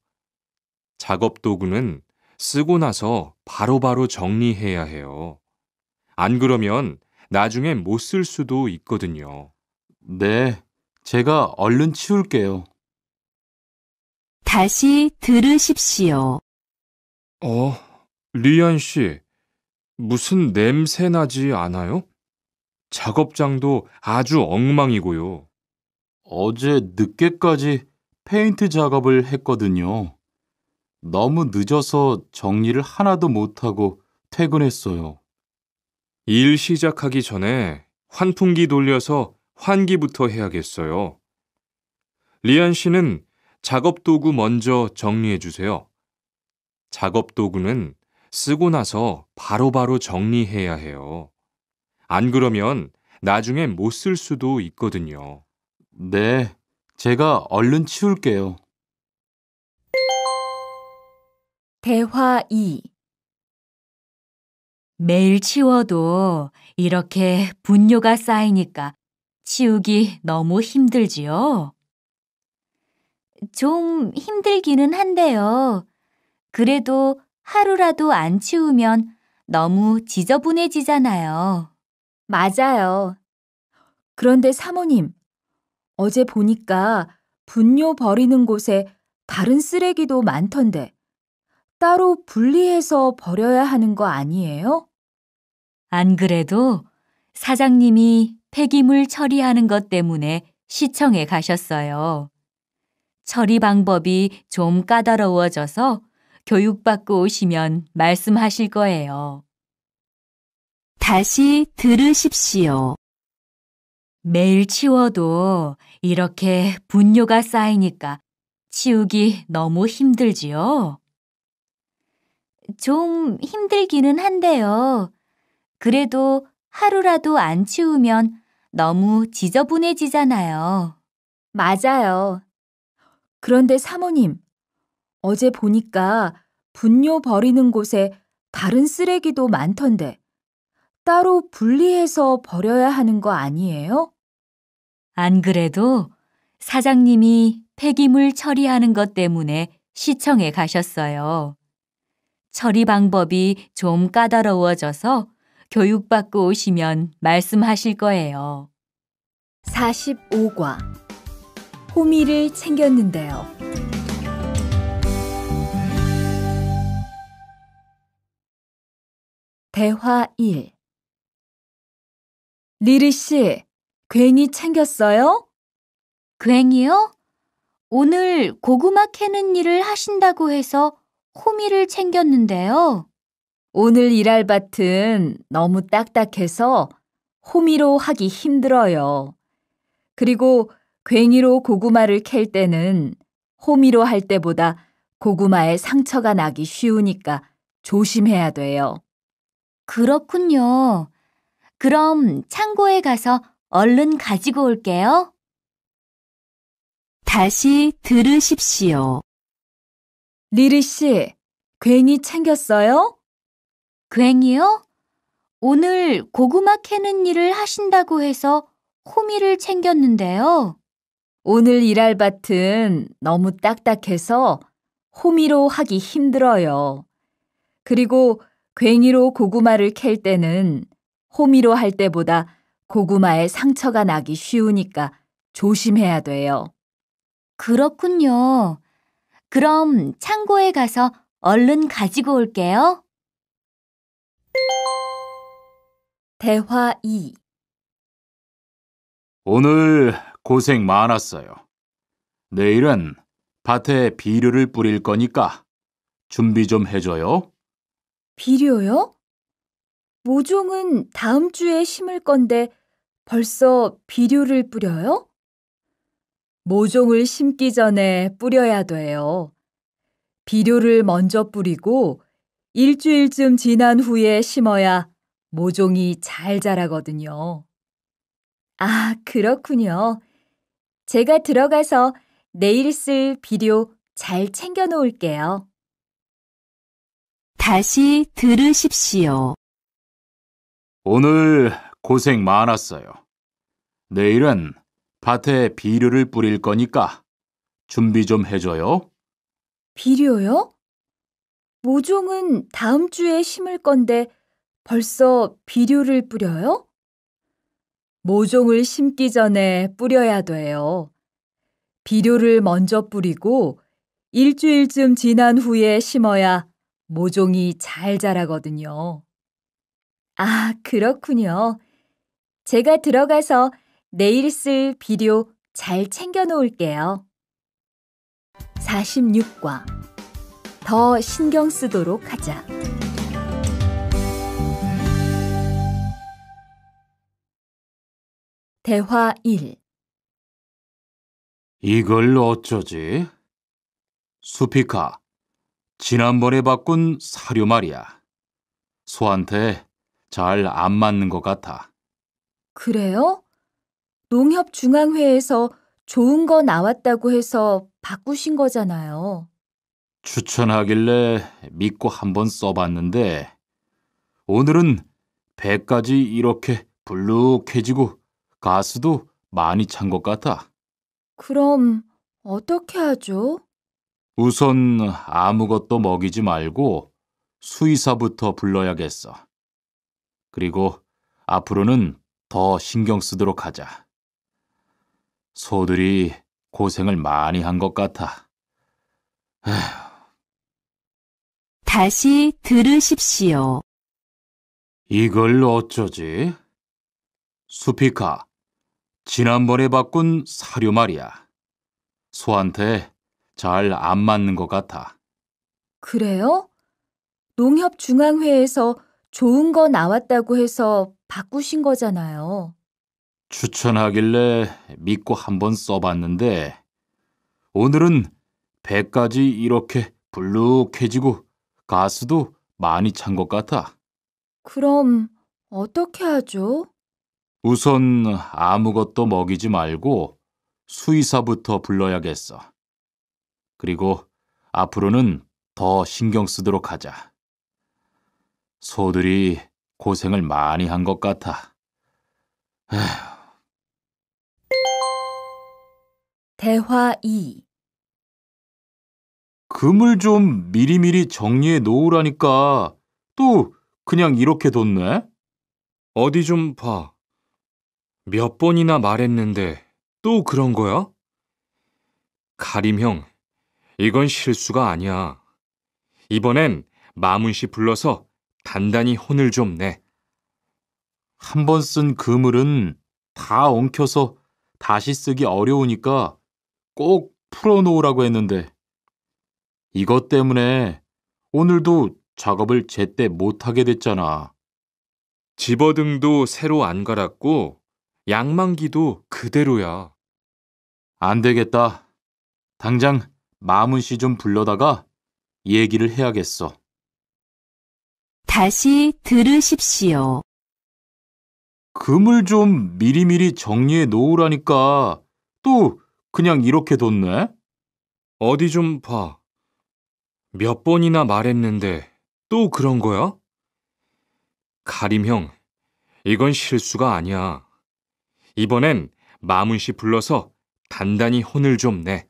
작업도구는 쓰고 나서 바로바로 바로 정리해야 해요. 안 그러면 나중에 못 쓸 수도 있거든요. 네, 제가 얼른 치울게요. 다시 들으십시오. 어, 리안 씨, 무슨 냄새 나지 않아요? 작업장도 아주 엉망이고요. 어제 늦게까지 페인트 작업을 했거든요. 너무 늦어서 정리를 하나도 못하고 퇴근했어요. 일 시작하기 전에 환풍기 돌려서 환기부터 해야겠어요. 리안 씨는 작업 도구 먼저 정리해 주세요. 작업 도구는 쓰고 나서 바로바로 바로 정리해야 해요. 안 그러면 나중에 못 쓸 수도 있거든요. 네, 제가 얼른 치울게요. 대화 2 매일 치워도 이렇게 분뇨가 쌓이니까 치우기 너무 힘들지요? 좀 힘들기는 한데요. 그래도 하루라도 안 치우면 너무 지저분해지잖아요. 맞아요. 그런데 사모님, 어제 보니까 분뇨 버리는 곳에 다른 쓰레기도 많던데 따로 분리해서 버려야 하는 거 아니에요? 안 그래도 사장님이 폐기물 처리하는 것 때문에 시청에 가셨어요. 처리 방법이 좀 까다로워져서 교육받고 오시면 말씀하실 거예요. 다시 들으십시오. 매일 치워도 이렇게 분뇨가 쌓이니까 치우기 너무 힘들지요? 좀 힘들기는 한데요. 그래도 하루라도 안 치우면 너무 지저분해지잖아요. 맞아요. 그런데 사모님, 어제 보니까 분뇨 버리는 곳에 다른 쓰레기도 많던데 따로 분리해서 버려야 하는 거 아니에요? 안 그래도 사장님이 폐기물 처리하는 것 때문에 시청에 가셨어요. 처리 방법이 좀 까다로워져서 교육받고 오시면 말씀하실 거예요. 45과 호미를 챙겼는데요. 대화 1 리리 씨, 괭이 챙겼어요? 괭이요? 오늘 고구마 캐는 일을 하신다고 해서 호미를 챙겼는데요. 오늘 일할 밭은 너무 딱딱해서 호미로 하기 힘들어요. 그리고 괭이로 고구마를 캘 때는 호미로 할 때보다 고구마에 상처가 나기 쉬우니까 조심해야 돼요. 그렇군요. 그럼 창고에 가서 얼른 가지고 올게요. 다시 들으십시오. 리리 씨, 괭이 챙겼어요? 괭이요? 오늘 고구마 캐는 일을 하신다고 해서 호미를 챙겼는데요. 오늘 일할 밭은 너무 딱딱해서 호미로 하기 힘들어요. 그리고 괭이로 고구마를 캘 때는 호미로 할 때보다 고구마에 상처가 나기 쉬우니까 조심해야 돼요. 그렇군요. 그럼 창고에 가서 얼른 가지고 올게요. 대화 2 오늘 고생 많았어요. 내일은 밭에 비료를 뿌릴 거니까 준비 좀 해줘요. 비료요? 모종은 다음 주에 심을 건데 벌써 비료를 뿌려요? 모종을 심기 전에 뿌려야 돼요. 비료를 먼저 뿌리고 일주일쯤 지난 후에 심어야 모종이 잘 자라거든요. 아, 그렇군요. 제가 들어가서 내일 쓸 비료 잘 챙겨 놓을게요. 다시 들으십시오. 오늘 고생 많았어요. 내일은 밭에 비료를 뿌릴 거니까 준비 좀 해줘요. 비료요? 모종은 다음 주에 심을 건데 벌써 비료를 뿌려요? 모종을 심기 전에 뿌려야 돼요. 비료를 먼저 뿌리고 일주일쯤 지난 후에 심어야 모종이 잘 자라거든요. 아, 그렇군요. 제가 들어가서 내일 쓸 비료 잘 챙겨 놓을게요. 46과 더 신경 쓰도록 하자. 대화 1 이걸 어쩌지? 수피카, 지난번에 바꾼 사료 말이야. 소한테 잘 안 맞는 것 같아. 그래요? 농협중앙회에서 좋은 거 나왔다고 해서 바꾸신 거잖아요. 추천하길래 믿고 한번 써봤는데 오늘은 배까지 이렇게 불룩해지고 가스도 많이 찬 것 같아. 그럼 어떻게 하죠? 우선 아무것도 먹이지 말고 수의사부터 불러야겠어. 그리고 앞으로는 더 신경 쓰도록 하자. 소들이 고생을 많이 한 것 같아. 다시 들으십시오. 이걸 어쩌지? 수피카, 지난번에 바꾼 사료 말이야. 소한테 잘 안 맞는 것 같아. 그래요? 농협중앙회에서 좋은 거 나왔다고 해서 바꾸신 거잖아요. 추천하길래 믿고 한번 써봤는데 오늘은 배까지 이렇게 불룩해지고 가스도 많이 찬 것 같아. 그럼 어떻게 하죠? 우선 아무것도 먹이지 말고 수의사부터 불러야겠어. 그리고 앞으로는 더 신경 쓰도록 하자. 소들이 고생을 많이 한 것 같아. 에휴. 대화 2 금을 좀 미리미리 정리해 놓으라니까 또 그냥 이렇게 뒀네? 어디 좀 봐. 몇 번이나 말했는데 또 그런 거야? 가림 형, 이건 실수가 아니야. 이번엔 마문 씨 불러서 단단히 혼을 좀 내. 한 번 쓴 그물은 다 엉켜서 다시 쓰기 어려우니까 꼭 풀어놓으라고 했는데 이것 때문에 오늘도 작업을 제때 못하게 됐잖아. 집어등도 새로 안 갈았고 양만기도 그대로야. 안 되겠다. 당장 마문 씨 좀 불러다가 얘기를 해야겠어. 다시 들으십시오. 금을 좀 미리미리 정리해 놓으라니까 또 그냥 이렇게 뒀네? 어디 좀 봐. 몇 번이나 말했는데 또 그런 거야? 가림 형, 이건 실수가 아니야. 이번엔 마문 씨 불러서 단단히 혼을 좀 내.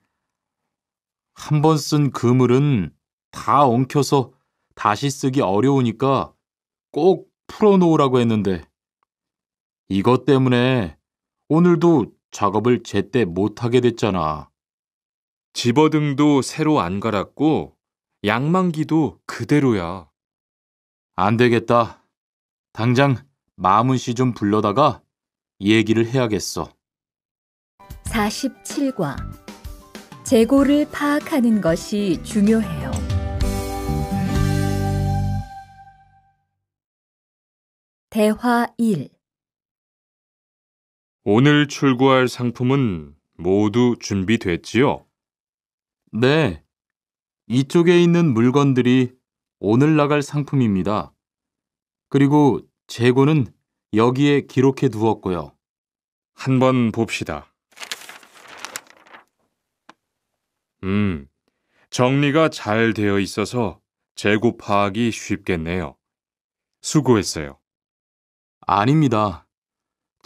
한 번 쓴 그물은 다 엉켜서 다시 쓰기 어려우니까 꼭 풀어놓으라고 했는데 이것 때문에 오늘도 작업을 제때 못하게 됐잖아. 집어등도 새로 안 갈았고 양만기도 그대로야. 안 되겠다. 당장 마문 씨 좀 불러다가 얘기를 해야겠어. 47과 재고를 파악하는 것이 중요해요. 대화 1 오늘 출고할 상품은 모두 준비됐지요? 네. 이쪽에 있는 물건들이 오늘 나갈 상품입니다. 그리고 재고는 여기에 기록해 두었고요. 한번 봅시다. 음, 정리가 잘 되어 있어서 재고 파악이 쉽겠네요. 수고했어요. 아닙니다.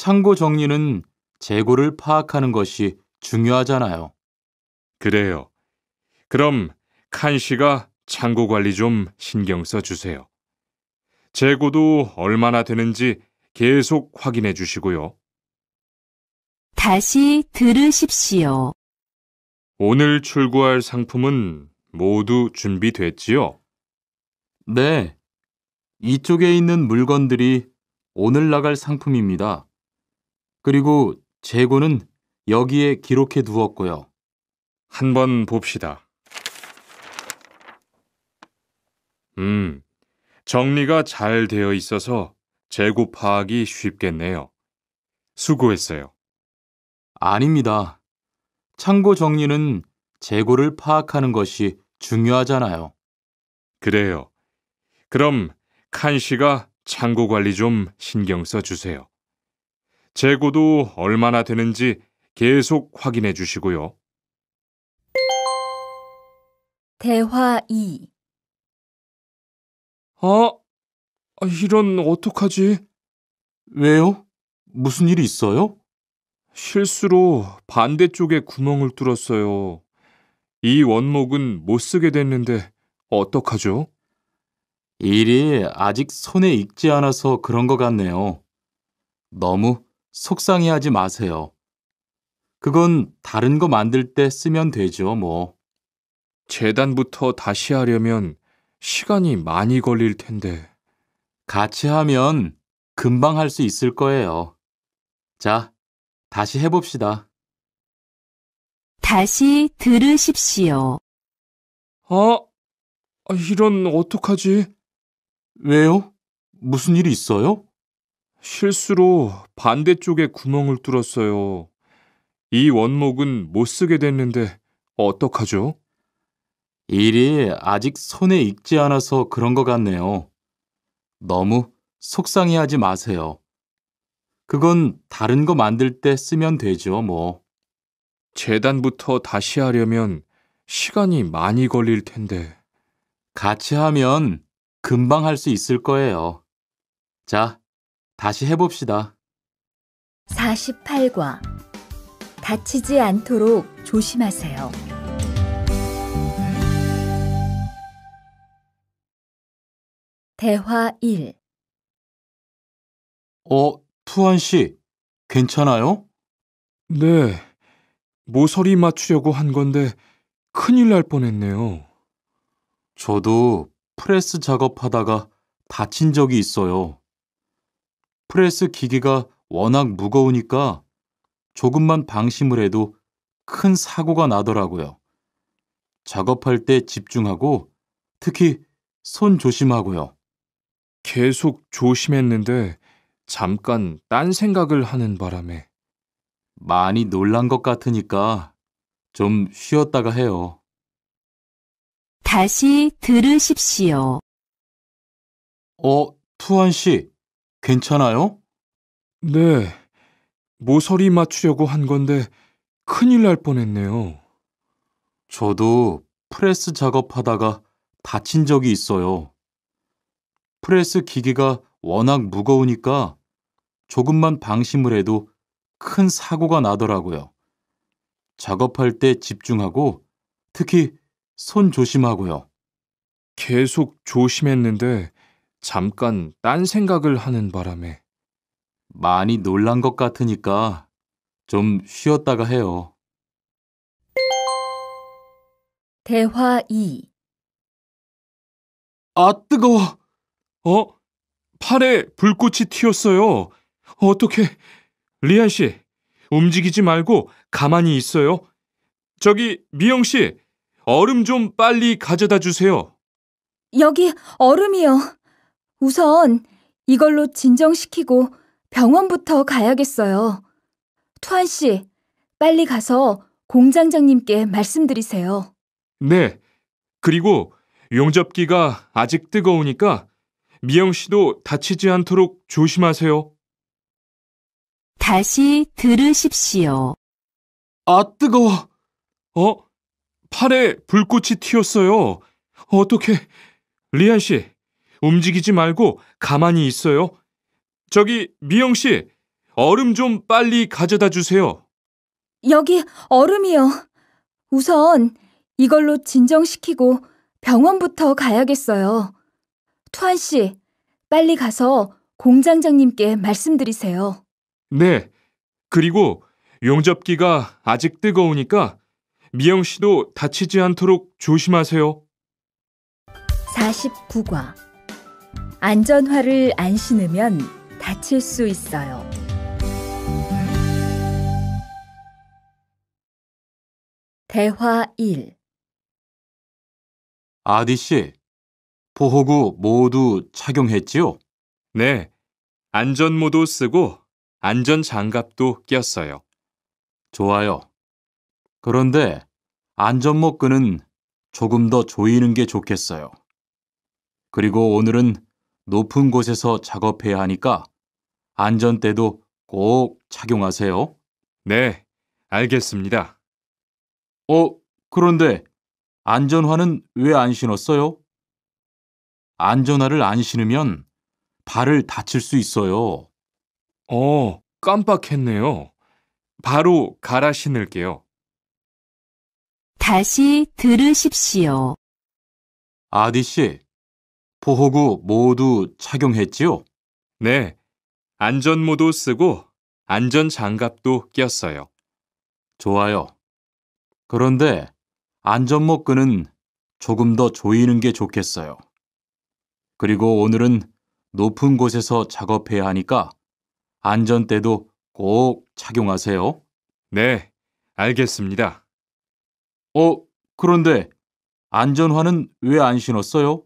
창고 정리는 재고를 파악하는 것이 중요하잖아요. 그래요. 그럼 칸 씨가 창고 관리 좀 신경 써 주세요. 재고도 얼마나 되는지 계속 확인해 주시고요. 다시 들으십시오. 오늘 출고할 상품은 모두 준비됐지요? 네. 이쪽에 있는 물건들이 오늘 나갈 상품입니다. 그리고 재고는 여기에 기록해 두었고요. 한번 봅시다. 음, 정리가 잘 되어 있어서 재고 파악이 쉽겠네요. 수고했어요. 아닙니다. 창고 정리는 재고를 파악하는 것이 중요하잖아요. 그래요. 그럼 칸 씨가 창고 관리 좀 신경 써 주세요. 재고도 얼마나 되는지 계속 확인해 주시고요. 대화 2 아, 아, 이런 어떡하지? 왜요? 무슨 일이 있어요? 실수로 반대쪽에 구멍을 뚫었어요. 이 원목은 못 쓰게 됐는데 어떡하죠? 일이 아직 손에 익지 않아서 그런 것 같네요. 너무 속상해하지 마세요. 그건 다른 거 만들 때 쓰면 되죠, 뭐. 재단부터 다시 하려면 시간이 많이 걸릴 텐데. 같이 하면 금방 할 수 있을 거예요. 자, 다시 해봅시다. 다시 들으십시오. 어? 아, 이런 어떡하지? 왜요? 무슨 일이 있어요? 실수로 반대쪽에 구멍을 뚫었어요. 이 원목은 못 쓰게 됐는데 어떡하죠? 일이 아직 손에 익지 않아서 그런 것 같네요. 너무 속상해하지 마세요. 그건 다른 거 만들 때 쓰면 되죠, 뭐. 재단부터 다시 하려면 시간이 많이 걸릴 텐데. 같이 하면 금방 할 수 있을 거예요. 자, 다시 해봅시다. 48과 다치지 않도록 조심하세요. 대화 1 어, 푸한 씨, 괜찮아요? 네, 모서리 맞추려고 한 건데 큰일 날 뻔했네요. 저도 프레스 작업하다가 다친 적이 있어요. 프레스 기계가 워낙 무거우니까 조금만 방심을 해도 큰 사고가 나더라고요. 작업할 때 집중하고 특히 손 조심하고요. 계속 조심했는데 잠깐 딴 생각을 하는 바람에 많이 놀란 것 같으니까 좀 쉬었다가 해요. 다시 들으십시오. 어, 투한 씨. 괜찮아요? 네. 모서리 맞추려고 한 건데 큰일 날 뻔했네요. 저도 프레스 작업하다가 다친 적이 있어요. 프레스 기기가 워낙 무거우니까 조금만 방심을 해도 큰 사고가 나더라고요. 작업할 때 집중하고 특히 손 조심하고요. 계속 조심했는데 잠깐 딴 생각을 하는 바람에 많이 놀란 것 같으니까 좀 쉬었다가 해요. 대화 2 아, 뜨거워. 어? 팔에 불꽃이 튀었어요. 어떻게? 리안 씨, 움직이지 말고 가만히 있어요. 저기 미영 씨, 얼음 좀 빨리 가져다 주세요. 여기 얼음이요. 우선 이걸로 진정시키고 병원부터 가야겠어요. 투한 씨, 빨리 가서 공장장님께 말씀드리세요. 네. 그리고 용접기가 아직 뜨거우니까 미영 씨도 다치지 않도록 조심하세요. 다시 들으십시오. 아, 뜨거워. 어? 팔에 불꽃이 튀었어요. 어떻게? 리안 씨, 움직이지 말고 가만히 있어요. 저기 미영 씨, 얼음 좀 빨리 가져다 주세요. 여기 얼음이요. 우선 이걸로 진정시키고 병원부터 가야겠어요. 투한 씨, 빨리 가서 공장장님께 말씀드리세요. 네. 그리고 용접기가 아직 뜨거우니까 미영 씨도 다치지 않도록 조심하세요. 49과 안전화를 안 신으면 다칠 수 있어요. 대화 1 아디 씨, 보호구 모두 착용했지요? 네, 안전모도 쓰고 안전장갑도 꼈어요. 좋아요. 그런데 안전모 끈은 조금 더 조이는 게 좋겠어요. 그리고 오늘은 높은 곳에서 작업해야 하니까 안전대도 꼭 착용하세요. 네, 알겠습니다. 어, 그런데 안전화는 왜 안 신었어요? 안전화를 안 신으면 발을 다칠 수 있어요. 어, 깜빡했네요. 바로 갈아 신을게요. 다시 들으십시오. 아디 씨, 보호구 모두 착용했지요? 네. 안전모도 쓰고 안전장갑도 꼈어요. 좋아요. 그런데 안전모 끈은 조금 더 조이는 게 좋겠어요. 그리고 오늘은 높은 곳에서 작업해야 하니까 안전대도 꼭 착용하세요. 네, 알겠습니다. 어, 그런데 안전화는 왜 안 신었어요?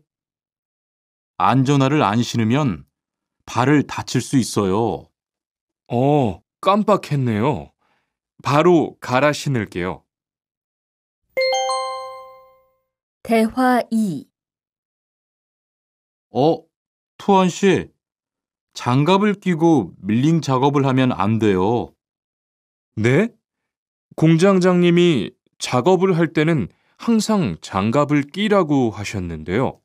안전화를 안 신으면 발을 다칠 수 있어요. 어, 깜빡했네요. 바로 갈아 신을게요. 대화 2 어, 투원 씨. 장갑을 끼고 밀링 작업을 하면 안 돼요. 네? 공장장님이 작업을 할 때는 항상 장갑을 끼라고 하셨는데요.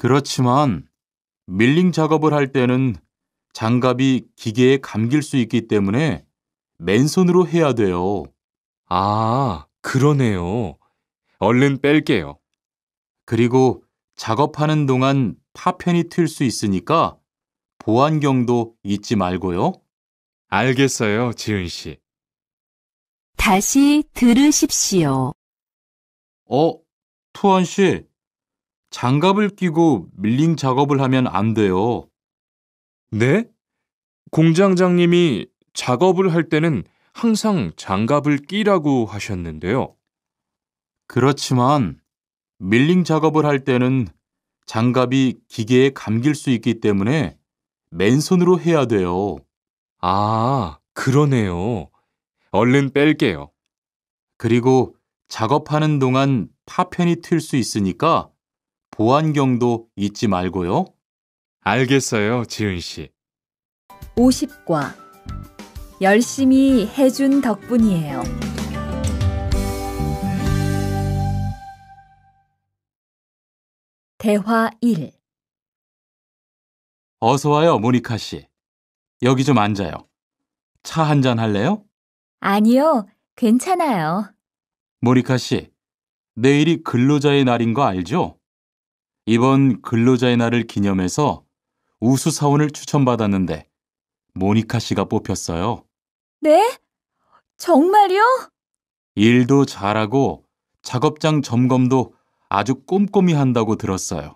그렇지만 밀링 작업을 할 때는 장갑이 기계에 감길 수 있기 때문에 맨손으로 해야 돼요. 아, 그러네요. 얼른 뺄게요. 그리고 작업하는 동안 파편이 튈 수 있으니까 보안경도 잊지 말고요. 알겠어요, 지은 씨. 다시 들으십시오. 어, 투원 씨. 장갑을 끼고 밀링 작업을 하면 안 돼요. 네? 공장장님이 작업을 할 때는 항상 장갑을 끼라고 하셨는데요. 그렇지만 밀링 작업을 할 때는 장갑이 기계에 감길 수 있기 때문에 맨손으로 해야 돼요. 아, 그러네요. 얼른 뺄게요. 그리고 작업하는 동안 파편이 튈 수 있으니까 보안경도 잊지 말고요. 알겠어요, 지은 씨. 50과 열심히 해준 덕분이에요. 대화 1 어서 와요, 모니카 씨. 여기 좀 앉아요. 차 한 잔 할래요? 아니요, 괜찮아요. 모니카 씨, 내일이 근로자의 날인 거 알죠? 이번 근로자의 날을 기념해서 우수 사원을 추천받았는데 모니카 씨가 뽑혔어요. 네? 정말요? 일도 잘하고 작업장 점검도 아주 꼼꼼히 한다고 들었어요.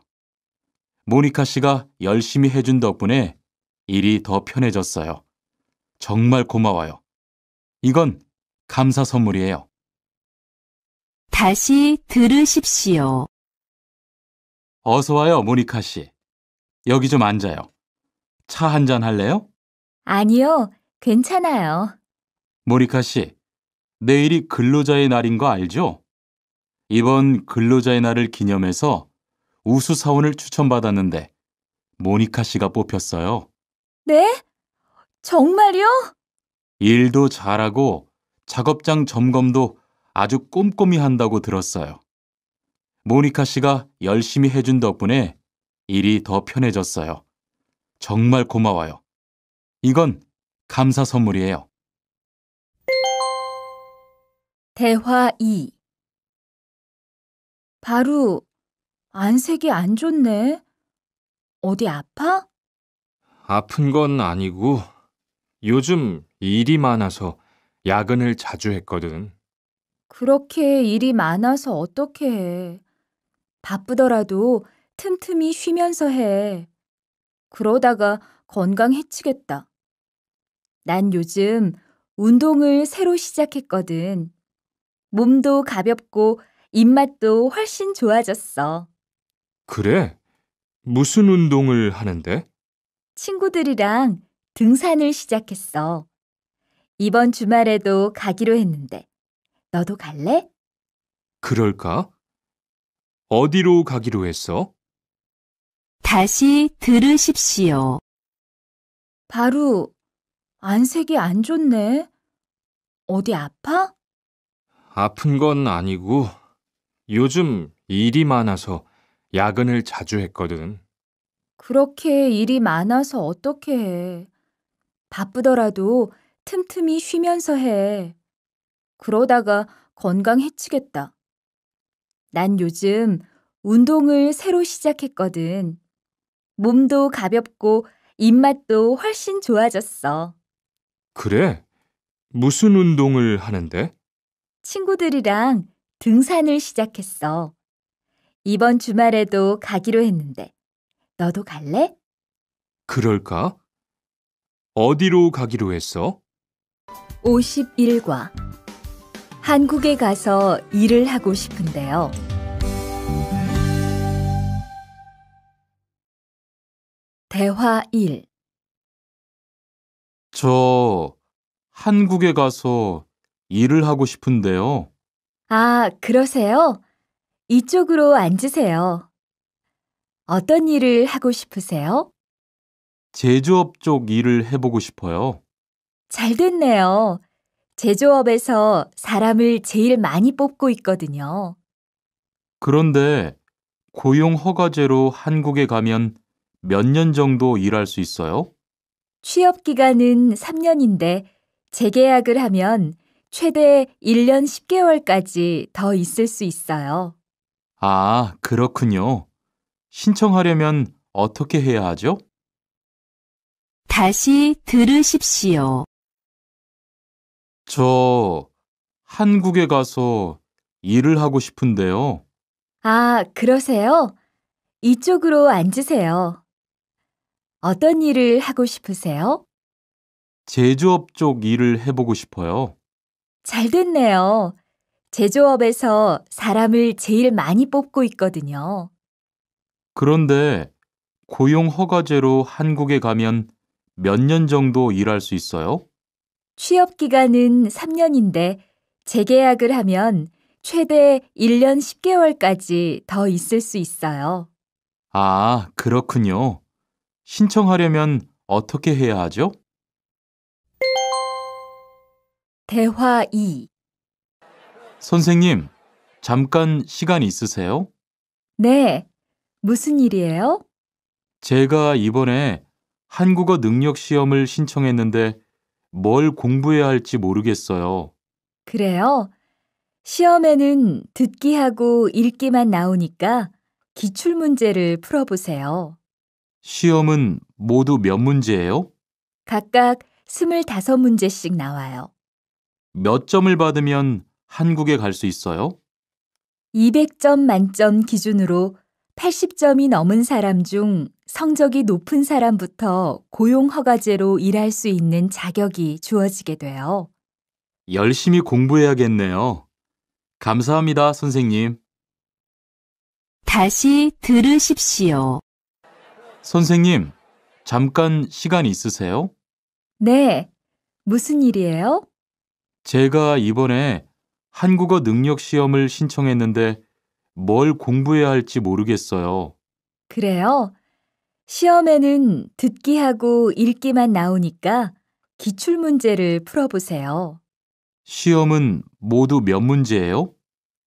모니카 씨가 열심히 해준 덕분에 일이 더 편해졌어요. 정말 고마워요. 이건 감사 선물이에요. 다시 들으십시오. 어서 와요, 모니카 씨. 여기 좀 앉아요. 차 한 잔 할래요? 아니요, 괜찮아요. 모니카 씨, 내일이 근로자의 날인 거 알죠? 이번 근로자의 날을 기념해서 우수 사원을 추천받았는데 모니카 씨가 뽑혔어요. 네? 정말요? 일도 잘하고 작업장 점검도 아주 꼼꼼히 한다고 들었어요. 모니카 씨가 열심히 해준 덕분에 일이 더 편해졌어요. 정말 고마워요. 이건 감사 선물이에요. 대화 2바로 안색이 안 좋네. 어디 아파? 아픈 건 아니고 요즘 일이 많아서 야근을 자주 했거든. 그렇게 일이 많아서 어떻게 해. 바쁘더라도 틈틈이 쉬면서 해. 그러다가 건강 해치겠다. 난 요즘 운동을 새로 시작했거든. 몸도 가볍고 입맛도 훨씬 좋아졌어. 그래? 무슨 운동을 하는데? 친구들이랑 등산을 시작했어. 이번 주말에도 가기로 했는데, 너도 갈래? 그럴까? 어디로 가기로 했어? 다시 들으십시오. 바로 안색이 안 좋네. 어디 아파? 아픈 건 아니고 요즘 일이 많아서 야근을 자주 했거든. 그렇게 일이 많아서 어떻게 해. 바쁘더라도 틈틈이 쉬면서 해. 그러다가 건강 해치겠다. 난 요즘 운동을 새로 시작했거든. 몸도 가볍고 입맛도 훨씬 좋아졌어. 그래? 무슨 운동을 하는데? 친구들이랑 등산을 시작했어. 이번 주말에도 가기로 했는데, 너도 갈래? 그럴까? 어디로 가기로 했어? 51과 한국에 가서 일을 하고 싶은데요. 대화 1. 저 한국에 가서 일을 하고 싶은데요. 아, 그러세요? 이쪽으로 앉으세요. 어떤 일을 하고 싶으세요? 제조업 쪽 일을 해보고 싶어요. 잘 됐네요. 제조업에서 사람을 제일 많이 뽑고 있거든요. 그런데 고용 허가제로 한국에 가면 몇 년 정도 일할 수 있어요? 취업 기간은 3년인데 재계약을 하면 최대 1년 10개월까지 더 있을 수 있어요. 아, 그렇군요. 신청하려면 어떻게 해야 하죠? 다시 들으십시오. 저 한국에 가서 일을 하고 싶은데요. 아, 그러세요? 이쪽으로 앉으세요. 어떤 일을 하고 싶으세요? 제조업 쪽 일을 해보고 싶어요. 잘 됐네요. 제조업에서 사람을 제일 많이 뽑고 있거든요. 그런데 고용 허가제로 한국에 가면 몇 년 정도 일할 수 있어요? 취업 기간은 3년인데 재계약을 하면 최대 1년 10개월까지 더 있을 수 있어요. 아, 그렇군요. 신청하려면 어떻게 해야 하죠? 대화 2 선생님, 잠깐 시간 있으세요? 네. 무슨 일이에요? 제가 이번에 한국어 능력 시험을 신청했는데 뭘 공부해야 할지 모르겠어요. 그래요? 시험에는 듣기하고 읽기만 나오니까 기출문제를 풀어보세요. 시험은 모두 몇 문제예요? 각각 25문제씩 나와요. 몇 점을 받으면 한국에 갈 수 있어요? 200점 만점 기준으로 80점이 넘은 사람 중 성적이 높은 사람부터 고용허가제로 일할 수 있는 자격이 주어지게 돼요. 열심히 공부해야겠네요. 감사합니다, 선생님. 다시 들으십시오. 선생님, 잠깐 시간 있으세요? 네. 무슨 일이에요? 제가 이번에 한국어 능력 시험을 신청했는데 뭘 공부해야 할지 모르겠어요. 그래요? 시험에는 듣기하고 읽기만 나오니까 기출 문제를 풀어보세요. 시험은 모두 몇 문제예요?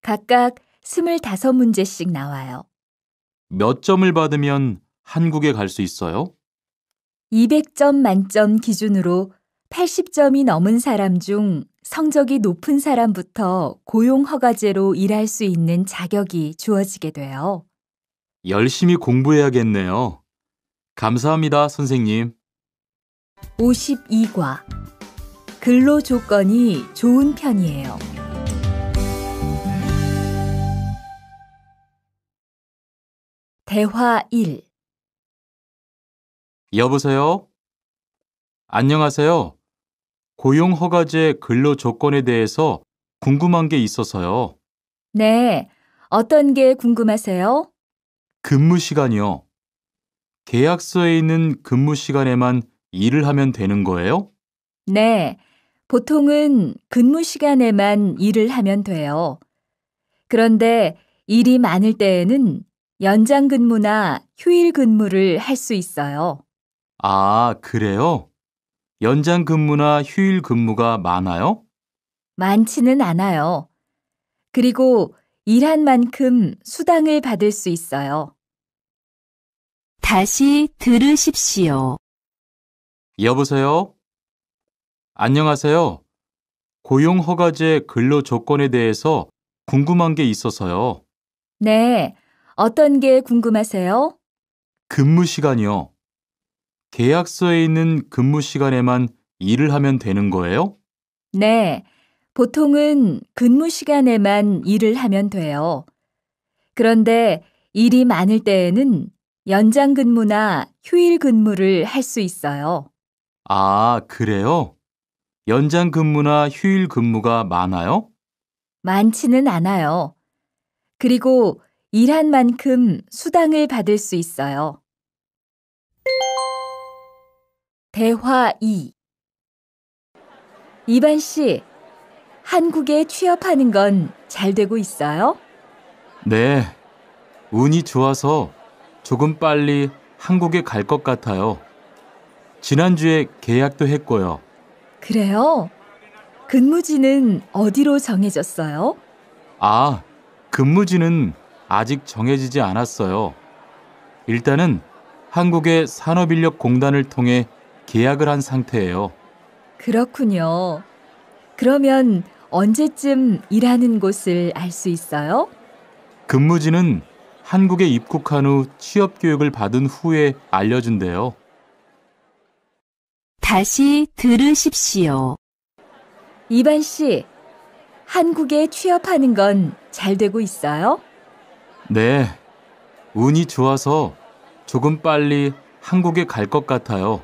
각각 25문제씩 나와요. 몇 점을 받으면 한국에 갈 수 있어요? 200점 만점 기준으로 80점이 넘은 사람 중 성적이 높은 사람부터 고용허가제로 일할 수 있는 자격이 주어지게 돼요. 열심히 공부해야겠네요. 감사합니다, 선생님. 52과 근로 조건이 좋은 편이에요. 대화 1 여보세요? 안녕하세요. 고용 허가제 근로 조건에 대해서 궁금한 게 있어서요. 네. 어떤 게 궁금하세요? 근무 시간이요. 계약서에 있는 근무 시간에만 일을 하면 되는 거예요? 네. 보통은 근무 시간에만 일을 하면 돼요. 그런데 일이 많을 때에는 연장 근무나 휴일 근무를 할 수 있어요. 아, 그래요? 연장 근무나 휴일 근무가 많아요? 많지는 않아요. 그리고 일한 만큼 수당을 받을 수 있어요. 다시 들으십시오. 여보세요? 안녕하세요. 고용허가제 근로 조건에 대해서 궁금한 게 있어서요. 네. 어떤 게 궁금하세요? 근무 시간이요. 계약서에 있는 근무 시간에만 일을 하면 되는 거예요? 네. 보통은 근무 시간에만 일을 하면 돼요. 그런데 일이 많을 때에는 연장 근무나 휴일 근무를 할 수 있어요. 아, 그래요? 연장 근무나 휴일 근무가 많아요? 많지는 않아요. 그리고 일한 만큼 수당을 받을 수 있어요. 대화 2 이반 씨, 한국에 취업하는 건 잘 되고 있어요? 네. 운이 좋아서 조금 빨리 한국에 갈 것 같아요. 지난주에 계약도 했고요. 그래요? 근무지는 어디로 정해졌어요? 아, 근무지는 아직 정해지지 않았어요. 일단은 한국의 산업인력공단을 통해 계약을 한 상태예요. 그렇군요. 그러면 언제쯤 일하는 곳을 알 수 있어요? 근무지는 한국에 입국한 후 취업 교육을 받은 후에 알려준대요. 다시 들으십시오. 이반 씨, 한국에 취업하는 건 잘 되고 있어요? 네. 운이 좋아서 조금 빨리 한국에 갈 것 같아요.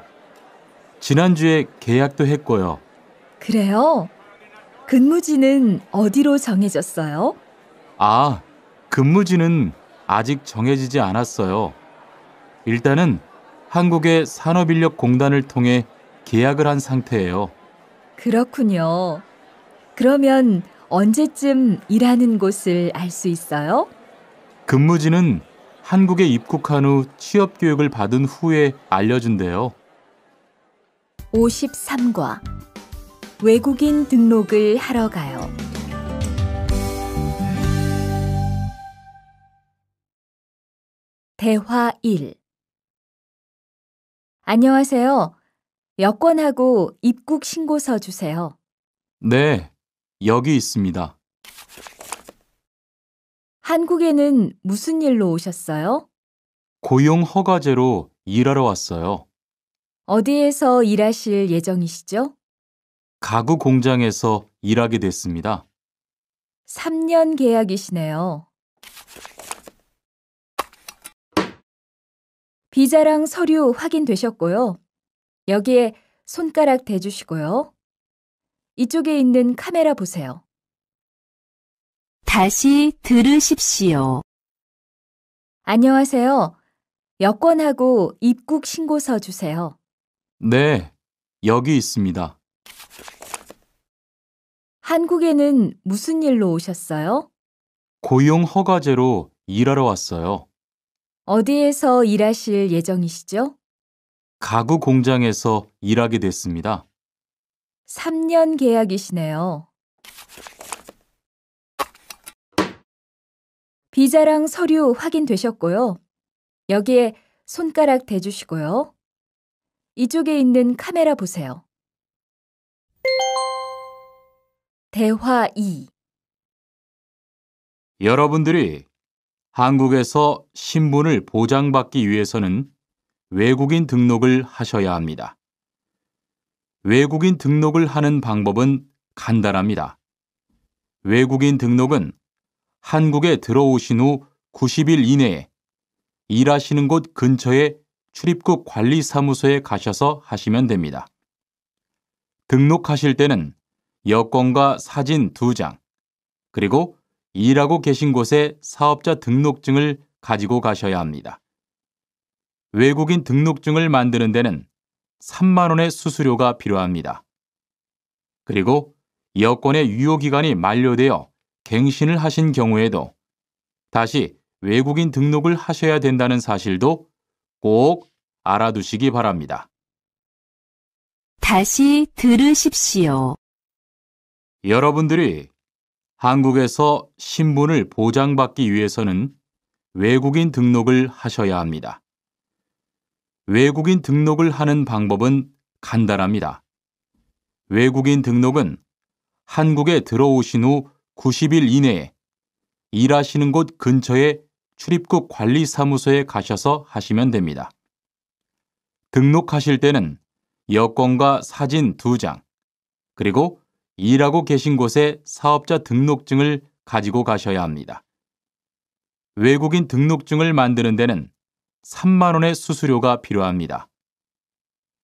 지난주에 계약도 했고요. 그래요? 근무지는 어디로 정해졌어요? 아, 근무지는 아직 정해지지 않았어요. 일단은 한국의 산업인력공단을 통해 계약을 한 상태예요. 그렇군요. 그러면 언제쯤 일하는 곳을 알 수 있어요? 근무지는 한국에 입국한 후 취업 교육을 받은 후에 알려준대요. 53과 외국인 등록을 하러 가요. 대화 1 안녕하세요. 여권하고 입국 신고서 주세요. 네, 여기 있습니다. 한국에는 무슨 일로 오셨어요? 고용 허가제로 일하러 왔어요. 어디에서 일하실 예정이시죠? 가구 공장에서 일하게 됐습니다. 3년 계약이시네요. 비자랑 서류 확인되셨고요. 여기에 손가락 대주시고요. 이쪽에 있는 카메라 보세요. 다시 들으십시오. 안녕하세요. 여권하고 입국 신고서 주세요. 네, 여기 있습니다. 한국에는 무슨 일로 오셨어요? 고용 허가제로 일하러 왔어요. 어디에서 일하실 예정이시죠? 가구 공장에서 일하게 됐습니다. 3년 계약이시네요. 비자랑 서류 확인되셨고요. 여기에 손가락 대주시고요. 이쪽에 있는 카메라 보세요. 대화 2 여러분들이 한국에서 신분을 보장받기 위해서는 외국인 등록을 하셔야 합니다. 외국인 등록을 하는 방법은 간단합니다. 외국인 등록은 한국에 들어오신 후 90일 이내에 일하시는 곳 근처에 출입국 관리사무소에 가셔서 하시면 됩니다. 등록하실 때는 여권과 사진 2장, 그리고 일하고 계신 곳에 사업자 등록증을 가지고 가셔야 합니다. 외국인 등록증을 만드는 데는 3만원의 수수료가 필요합니다. 그리고 여권의 유효기간이 만료되어 갱신을 하신 경우에도 다시 외국인 등록을 하셔야 된다는 사실도 꼭 알아두시기 바랍니다. 다시 들으십시오. 여러분들이 한국에서 신분을 보장받기 위해서는 외국인 등록을 하셔야 합니다. 외국인 등록을 하는 방법은 간단합니다. 외국인 등록은 한국에 들어오신 후 90일 이내에 일하시는 곳 근처에 출입국 관리사무소에 가셔서 하시면 됩니다. 등록하실 때는 여권과 사진 2장, 그리고 일하고 계신 곳에 사업자 등록증을 가지고 가셔야 합니다. 외국인 등록증을 만드는 데는 3만 원의 수수료가 필요합니다.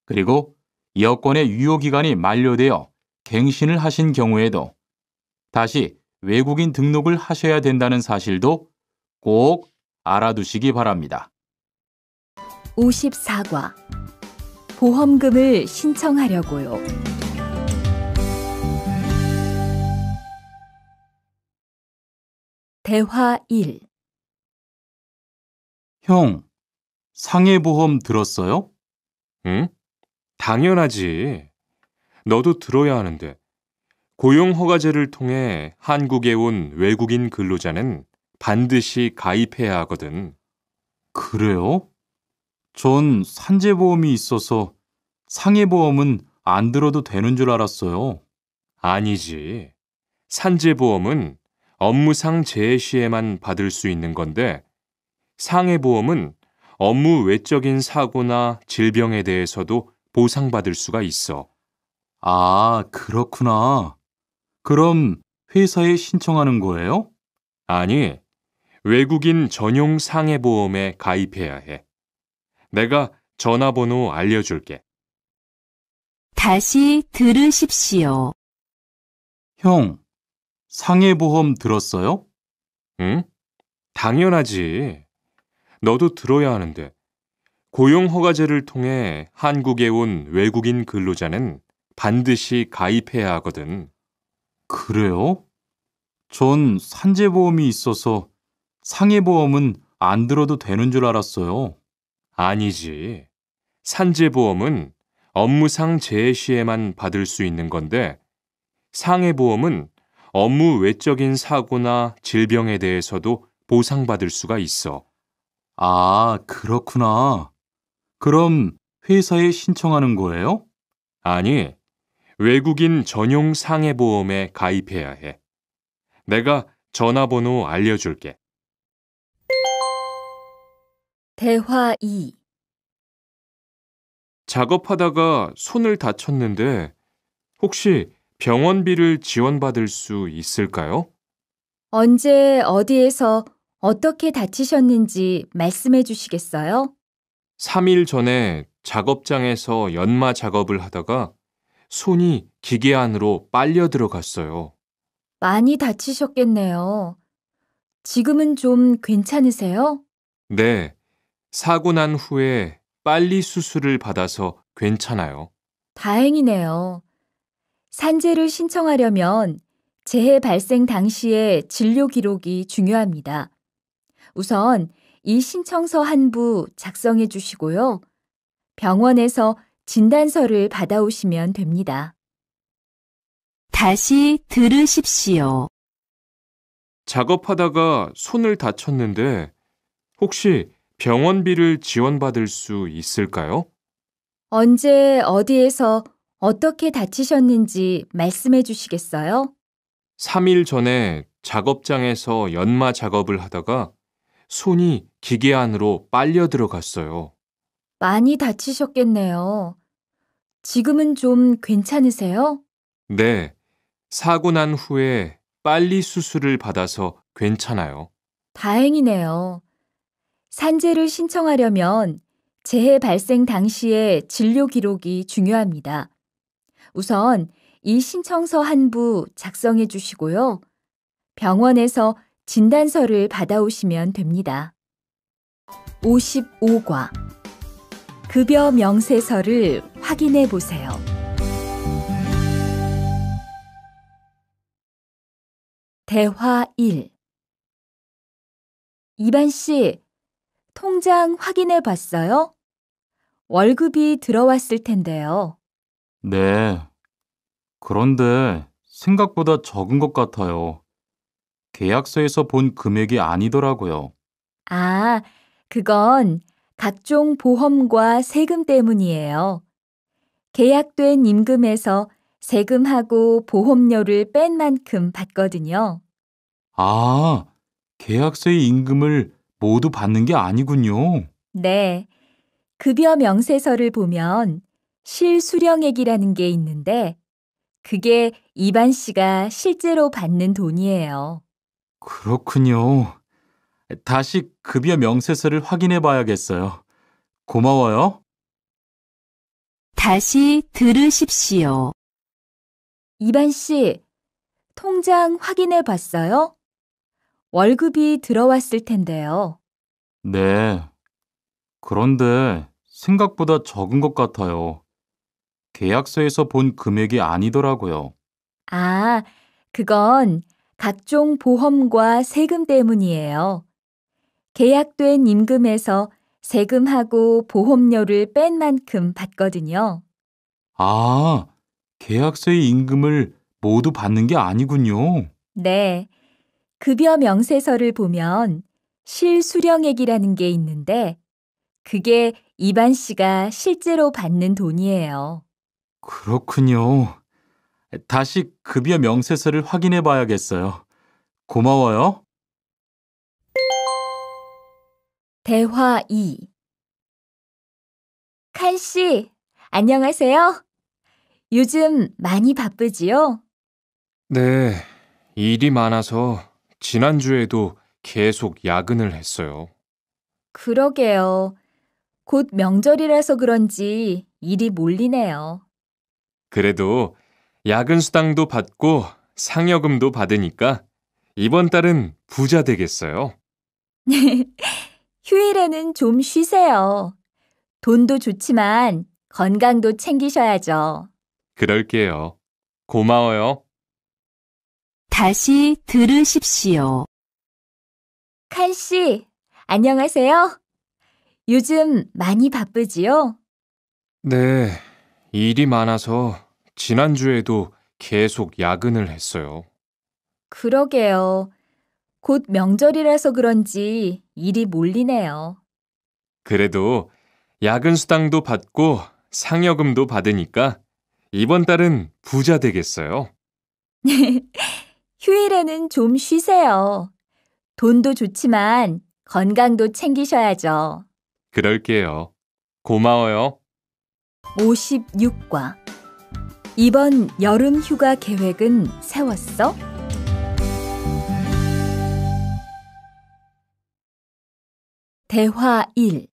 그리고 여권의 유효기간이 만료되어 갱신을 하신 경우에도 다시 외국인 등록을 하셔야 된다는 사실도 꼭 알아두시기 바랍니다. 54과 보험금을 신청하려고요. 대화 1 형, 상해보험 들었어요? 응? 당연하지. 너도 들어야 하는데. 고용허가제를 통해 한국에 온 외국인 근로자는 반드시 가입해야 하거든. 그래요? 전 산재보험이 있어서 상해보험은 안 들어도 되는 줄 알았어요. 아니지. 산재보험은 업무상 재해 시에만 받을 수 있는 건데 상해보험은 업무 외적인 사고나 질병에 대해서도 보상받을 수가 있어. 아, 그렇구나. 그럼 회사에 신청하는 거예요? 아니, 외국인 전용 상해보험에 가입해야 해. 내가 전화번호 알려줄게. 다시 들으십시오. 형, 상해보험 들었어요? 응? 당연하지. 너도 들어야 하는데. 고용허가제를 통해 한국에 온 외국인 근로자는 반드시 가입해야 하거든. 그래요? 전 산재보험이 있어서 상해보험은 안 들어도 되는 줄 알았어요. 아니지. 산재보험은 업무상 재해 시에만 받을 수 있는 건데 상해보험은 업무 외적인 사고나 질병에 대해서도 보상받을 수가 있어. 아, 그렇구나. 그럼 회사에 신청하는 거예요? 아니, 외국인 전용 상해보험에 가입해야 해. 내가 전화번호 알려줄게. 대화 2 작업하다가 손을 다쳤는데 혹시 병원비를 지원받을 수 있을까요? 언제 어디에서 어떻게 다치셨는지 말씀해 주시겠어요? 3일 전에 작업장에서 연마 작업을 하다가 손이 기계 안으로 빨려 들어갔어요. 많이 다치셨겠네요. 지금은 좀 괜찮으세요? 네, 사고 난 후에 빨리 수술을 받아서 괜찮아요. 다행이네요. 산재를 신청하려면 재해 발생 당시의 진료 기록이 중요합니다. 우선 이 신청서 한 부 작성해 주시고요. 병원에서 진단서를 받아오시면 됩니다. 다시 들으십시오. 작업하다가 손을 다쳤는데 혹시 병원비를 지원받을 수 있을까요? 언제 어디에서 어떻게 다치셨는지 말씀해 주시겠어요? 3일 전에 작업장에서 연마 작업을 하다가 손이 기계 안으로 빨려 들어갔어요. 많이 다치셨겠네요. 지금은 좀 괜찮으세요? 네. 사고 난 후에 빨리 수술을 받아서 괜찮아요. 다행이네요. 산재를 신청하려면 재해 발생 당시의 진료 기록이 중요합니다. 우선 이 신청서 한부 작성해 주시고요. 병원에서 진단서를 받아오시면 됩니다. 55과 급여 명세서를 확인해 보세요. 대화 1 이반 씨, 통장 확인해 봤어요? 월급이 들어왔을 텐데요. 네. 그런데 생각보다 적은 것 같아요. 계약서에서 본 금액이 아니더라고요. 아, 그건 각종 보험과 세금 때문이에요. 계약된 임금에서 세금하고 보험료를 뺀 만큼 받거든요. 아, 계약서의 임금을 모두 받는 게 아니군요. 네. 급여 명세서를 보면 실수령액이라는 게 있는데 그게 이반 씨가 실제로 받는 돈이에요. 그렇군요. 다시 급여 명세서를 확인해 봐야겠어요. 고마워요. 다시 들으십시오. 이반 씨, 통장 확인해 봤어요? 월급이 들어왔을 텐데요. 네. 그런데 생각보다 적은 것 같아요. 계약서에서 본 금액이 아니더라고요. 아, 그건 각종 보험과 세금 때문이에요. 계약된 임금에서 세금하고 보험료를 뺀 만큼 받거든요. 아, 계약서의 임금을 모두 받는 게 아니군요. 네. 급여 명세서를 보면 실수령액이라는 게 있는데 그게 이반 씨가 실제로 받는 돈이에요. 그렇군요. 다시 급여 명세서를 확인해 봐야겠어요. 고마워요. 대화 2 칸씨, 안녕하세요. 요즘 많이 바쁘지요? 네, 일이 많아서 지난주에도 계속 야근을 했어요. 그러게요. 곧 명절이라서 그런지 일이 몰리네요. 그래도 야근 수당도 받고 상여금도 받으니까 이번 달은 부자 되겠어요. *laughs* 휴일에는 좀 쉬세요. 돈도 좋지만 건강도 챙기셔야죠. 그럴게요. 고마워요. 다시 들으십시오. 칸 씨, 안녕하세요. 요즘 많이 바쁘지요? 네, 일이 많아서 지난주에도 계속 야근을 했어요. 그러게요. 곧 명절이라서 그런지 일이 몰리네요. 그래도 야근 수당도 받고 상여금도 받으니까 이번 달은 부자 되겠어요. *laughs* 휴일에는 좀 쉬세요. 돈도 좋지만 건강도 챙기셔야죠. 그럴게요. 고마워요. 56과 이번 여름 휴가 계획은 세웠어? 대화 1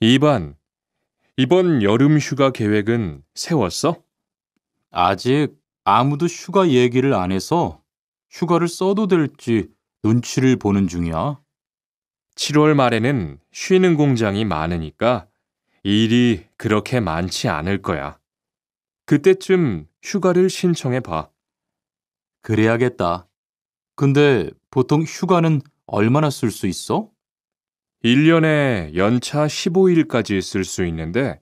2번 이번 여름 휴가 계획은 세웠어? 아직 아무도 휴가 얘기를 안 해서 휴가를 써도 될지 눈치를 보는 중이야. 7월 말에는 쉬는 공장이 많으니까 일이 그렇게 많지 않을 거야. 그때쯤 휴가를 신청해 봐. 그래야겠다. 근데 보통 휴가는 얼마나 쓸 수 있어? 1년에 연차 15일까지 쓸 수 있는데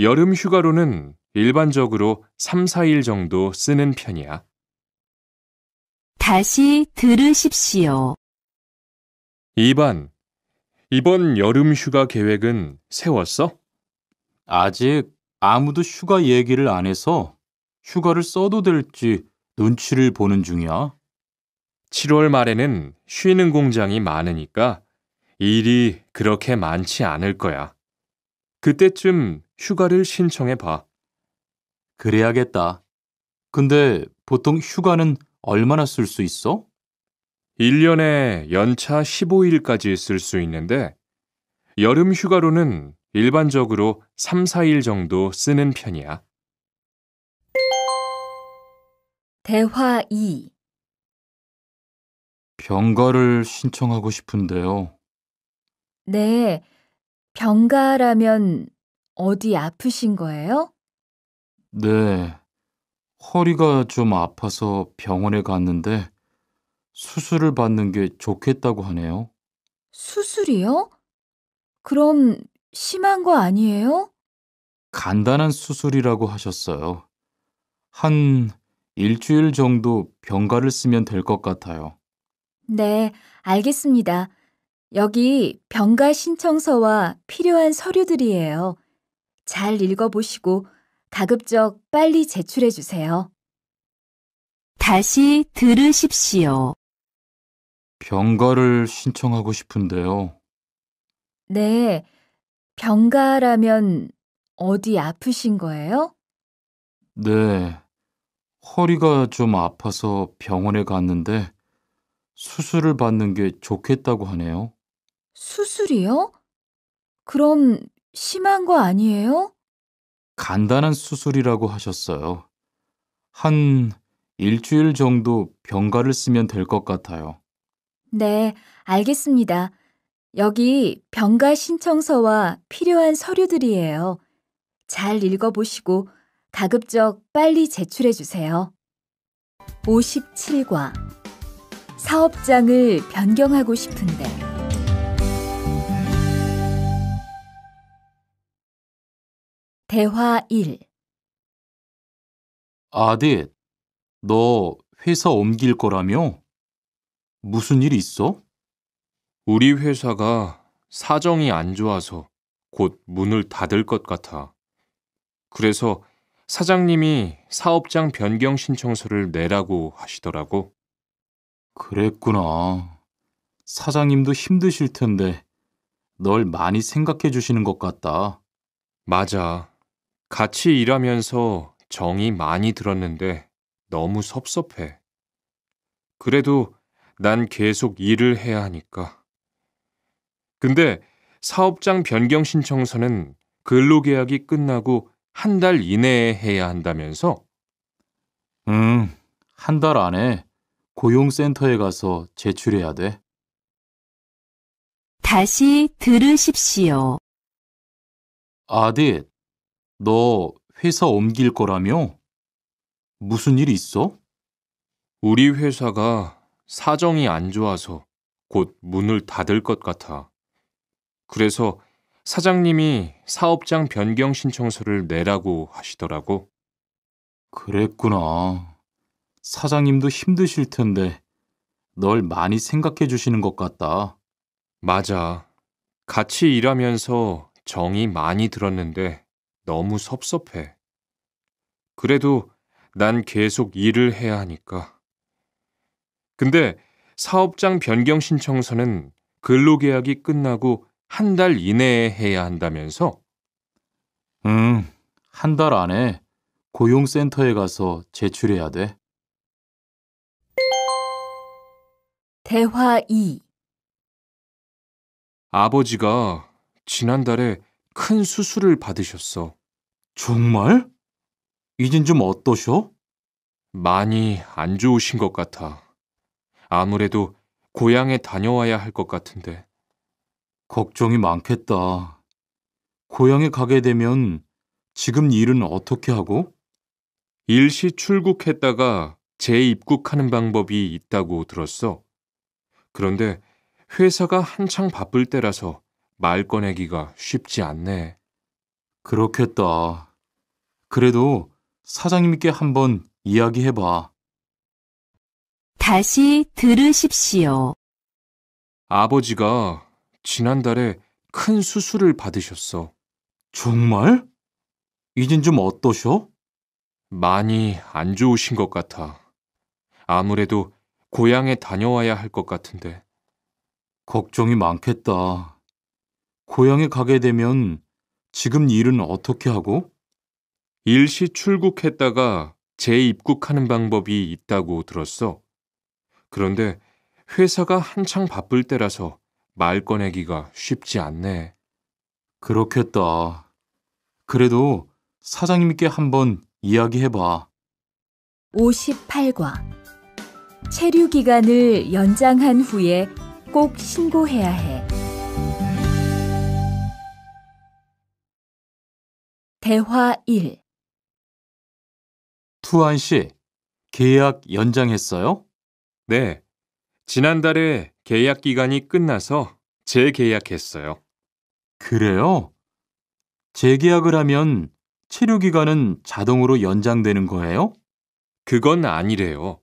여름 휴가로는 일반적으로 3, 4일 정도 쓰는 편이야. 다시 들으십시오. 2번 이번 여름 휴가 계획은 세웠어? 아직 아무도 휴가 얘기를 안 해서 휴가를 써도 될지 눈치를 보는 중이야. 7월 말에는 쉬는 공장이 많으니까 일이 그렇게 많지 않을 거야. 그때쯤 휴가를 신청해 봐. 그래야겠다. 근데 보통 휴가는 얼마나 쓸 수 있어? 1년에 연차 15일까지 쓸 수 있는데 여름 휴가로는 일반적으로 3, 4일 정도 쓰는 편이야. 대화 2 병가를 신청하고 싶은데요. 네, 병가라면 어디 아프신 거예요? 네. 허리가 좀 아파서 병원에 갔는데 수술을 받는 게 좋겠다고 하네요. 수술이요? 그럼 심한 거 아니에요? 간단한 수술이라고 하셨어요. 한 일주일 정도 병가를 쓰면 될 것 같아요. 네, 알겠습니다. 여기 병가 신청서와 필요한 서류들이에요. 잘 읽어보시고 가급적 빨리 제출해 주세요. 다시 들으십시오. 병가를 신청하고 싶은데요. 네, 병가라면 어디 아프신 거예요? 네, 허리가 좀 아파서 병원에 갔는데 수술을 받는 게 좋겠다고 하네요. 수술이요? 그럼 심한 거 아니에요? 간단한 수술이라고 하셨어요. 한 일주일 정도 병가를 쓰면 될 것 같아요. 네, 알겠습니다. 여기 병가 신청서와 필요한 서류들이에요. 잘 읽어보시고 가급적 빨리 제출해 주세요. 57과 사업장을 변경하고 싶은데 대화 1 아딧, 너 회사 옮길 거라며? 무슨 일 있어? 우리 회사가 사정이 안 좋아서 곧 문을 닫을 것 같아. 그래서 사장님이 사업장 변경 신청서를 내라고 하시더라고. 그랬구나. 사장님도 힘드실 텐데 널 많이 생각해 주시는 것 같다. 맞아. 같이 일하면서 정이 많이 들었는데 너무 섭섭해. 그래도 난 계속 일을 해야 하니까. 근데 사업장 변경 신청서는 근로계약이 끝나고 한 달 이내에 해야 한다면서? 음, 한 달 안에 고용센터에 가서 제출해야 돼. 다시 들으십시오. 아딧, 너 회사 옮길 거라며? 무슨 일 있어? 우리 회사가 사정이 안 좋아서 곧 문을 닫을 것 같아. 그래서 사장님이 사업장 변경 신청서를 내라고 하시더라고. 그랬구나. 사장님도 힘드실 텐데 널 많이 생각해 주시는 것 같다. 맞아. 같이 일하면서 정이 많이 들었는데 너무 섭섭해. 그래도 난 계속 일을 해야 하니까. 근데 사업장 변경 신청서는 근로계약이 끝나고 한 달 이내에 해야 한다면서? 음, 한 달 안에 고용센터에 가서 제출해야 돼. 대화 2 아버지가 지난달에 큰 수술을 받으셨어. 정말? 이젠 좀 어떠셔? 많이 안 좋으신 것 같아. 아무래도 고향에 다녀와야 할 것 같은데. 걱정이 많겠다. 고향에 가게 되면 지금 일은 어떻게 하고? 일시 출국했다가 재입국하는 방법이 있다고 들었어. 그런데 회사가 한창 바쁠 때라서 말 꺼내기가 쉽지 않네. 그렇겠다. 그래도 사장님께 한번 이야기해봐. 다시 들으십시오. 아버지가 지난달에 큰 수술을 받으셨어. 정말? 이젠 좀 어떠셔? 많이 안 좋으신 것 같아. 아무래도 고향에 다녀와야 할 것 같은데. 걱정이 많겠다. 고향에 가게 되면 지금 일은 어떻게 하고? 일시 출국했다가 재입국하는 방법이 있다고 들었어. 그런데 회사가 한창 바쁠 때라서 말 꺼내기가 쉽지 않네. 그렇겠다. 그래도 사장님께 한번 이야기해봐. 58과 체류 기간을 연장한 후에 꼭 신고해야 해. 대화 1투한 씨, 계약 연장했어요? 네. 지난달에 계약 기간이 끝나서 재계약했어요. 그래요? 재계약을 하면 치료 기간은 자동으로 연장되는 거예요? 그건 아니래요.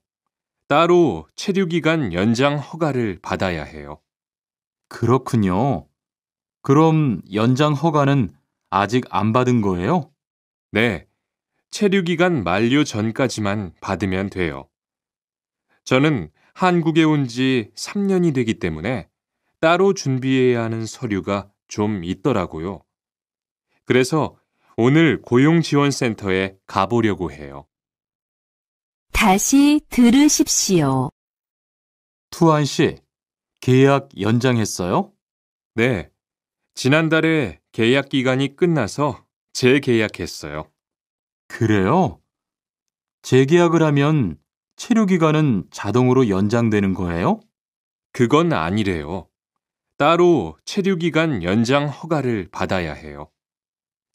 따로 체류 기간 연장 허가를 받아야 해요. 그렇군요. 그럼 연장 허가는 아직 안 받은 거예요? 네. 체류 기간 만료 전까지만 받으면 돼요. 저는 한국에 온 지 3년이 되기 때문에 따로 준비해야 하는 서류가 좀 있더라고요. 그래서 오늘 고용지원센터에 가보려고 해요. 다시 들으십시오. 투안 씨, 계약 연장했어요? 네. 지난달에 계약 기간이 끝나서 재계약했어요. 그래요? 재계약을 하면 체류 기간은 자동으로 연장되는 거예요? 그건 아니래요. 따로 체류 기간 연장 허가를 받아야 해요.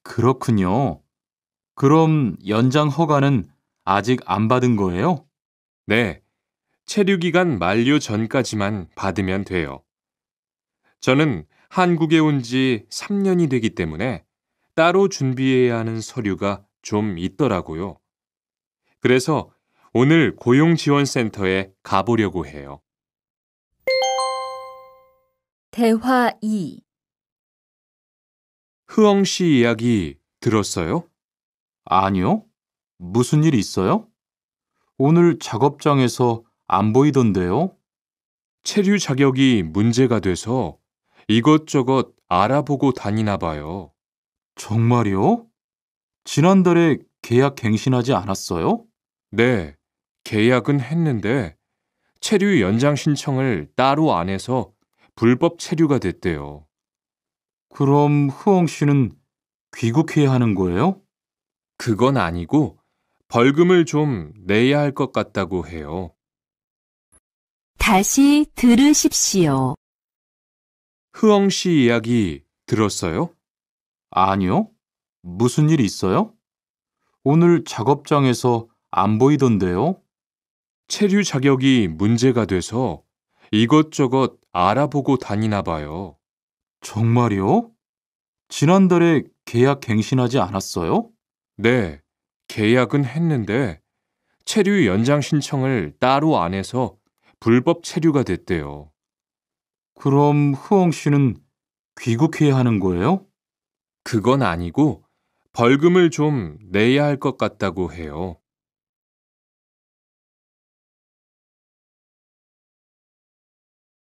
그렇군요. 그럼 연장 허가는 아직 안 받은 거예요? 네. 체류 기간 만료 전까지만 받으면 돼요. 저는 한국에 온 지 3년이 되기 때문에 따로 준비해야 하는 서류가 좀 있더라고요. 그래서 오늘 고용지원센터에 가보려고 해요. 대화 2 흐엉 씨 이야기 들었어요? 아니요. 무슨 일 있어요? 오늘 작업장에서 안 보이던데요? 체류 자격이 문제가 돼서 이것저것 알아보고 다니나 봐요. 정말요 지난달에 계약 갱신하지 않았어요? 네, 계약은 했는데 체류 연장 신청을 따로 안 해서 불법 체류가 됐대요. 그럼 후엉 씨는 귀국해야 하는 거예요? 그건 아니고 벌금을 좀 내야 할 것 같다고 해요. 다시 들으십시오. 흐엉 씨 이야기 들었어요? 아니요. 무슨 일 있어요? 오늘 작업장에서 안 보이던데요? 체류 자격이 문제가 돼서 이것저것 알아보고 다니나 봐요. 정말요? 지난달에 계약 갱신하지 않았어요? 네, 계약은 했는데 체류 연장 신청을 따로 안 해서 불법 체류가 됐대요. 그럼 후엉 씨는 귀국해야 하는 거예요? 그건 아니고 벌금을 좀 내야 할 것 같다고 해요.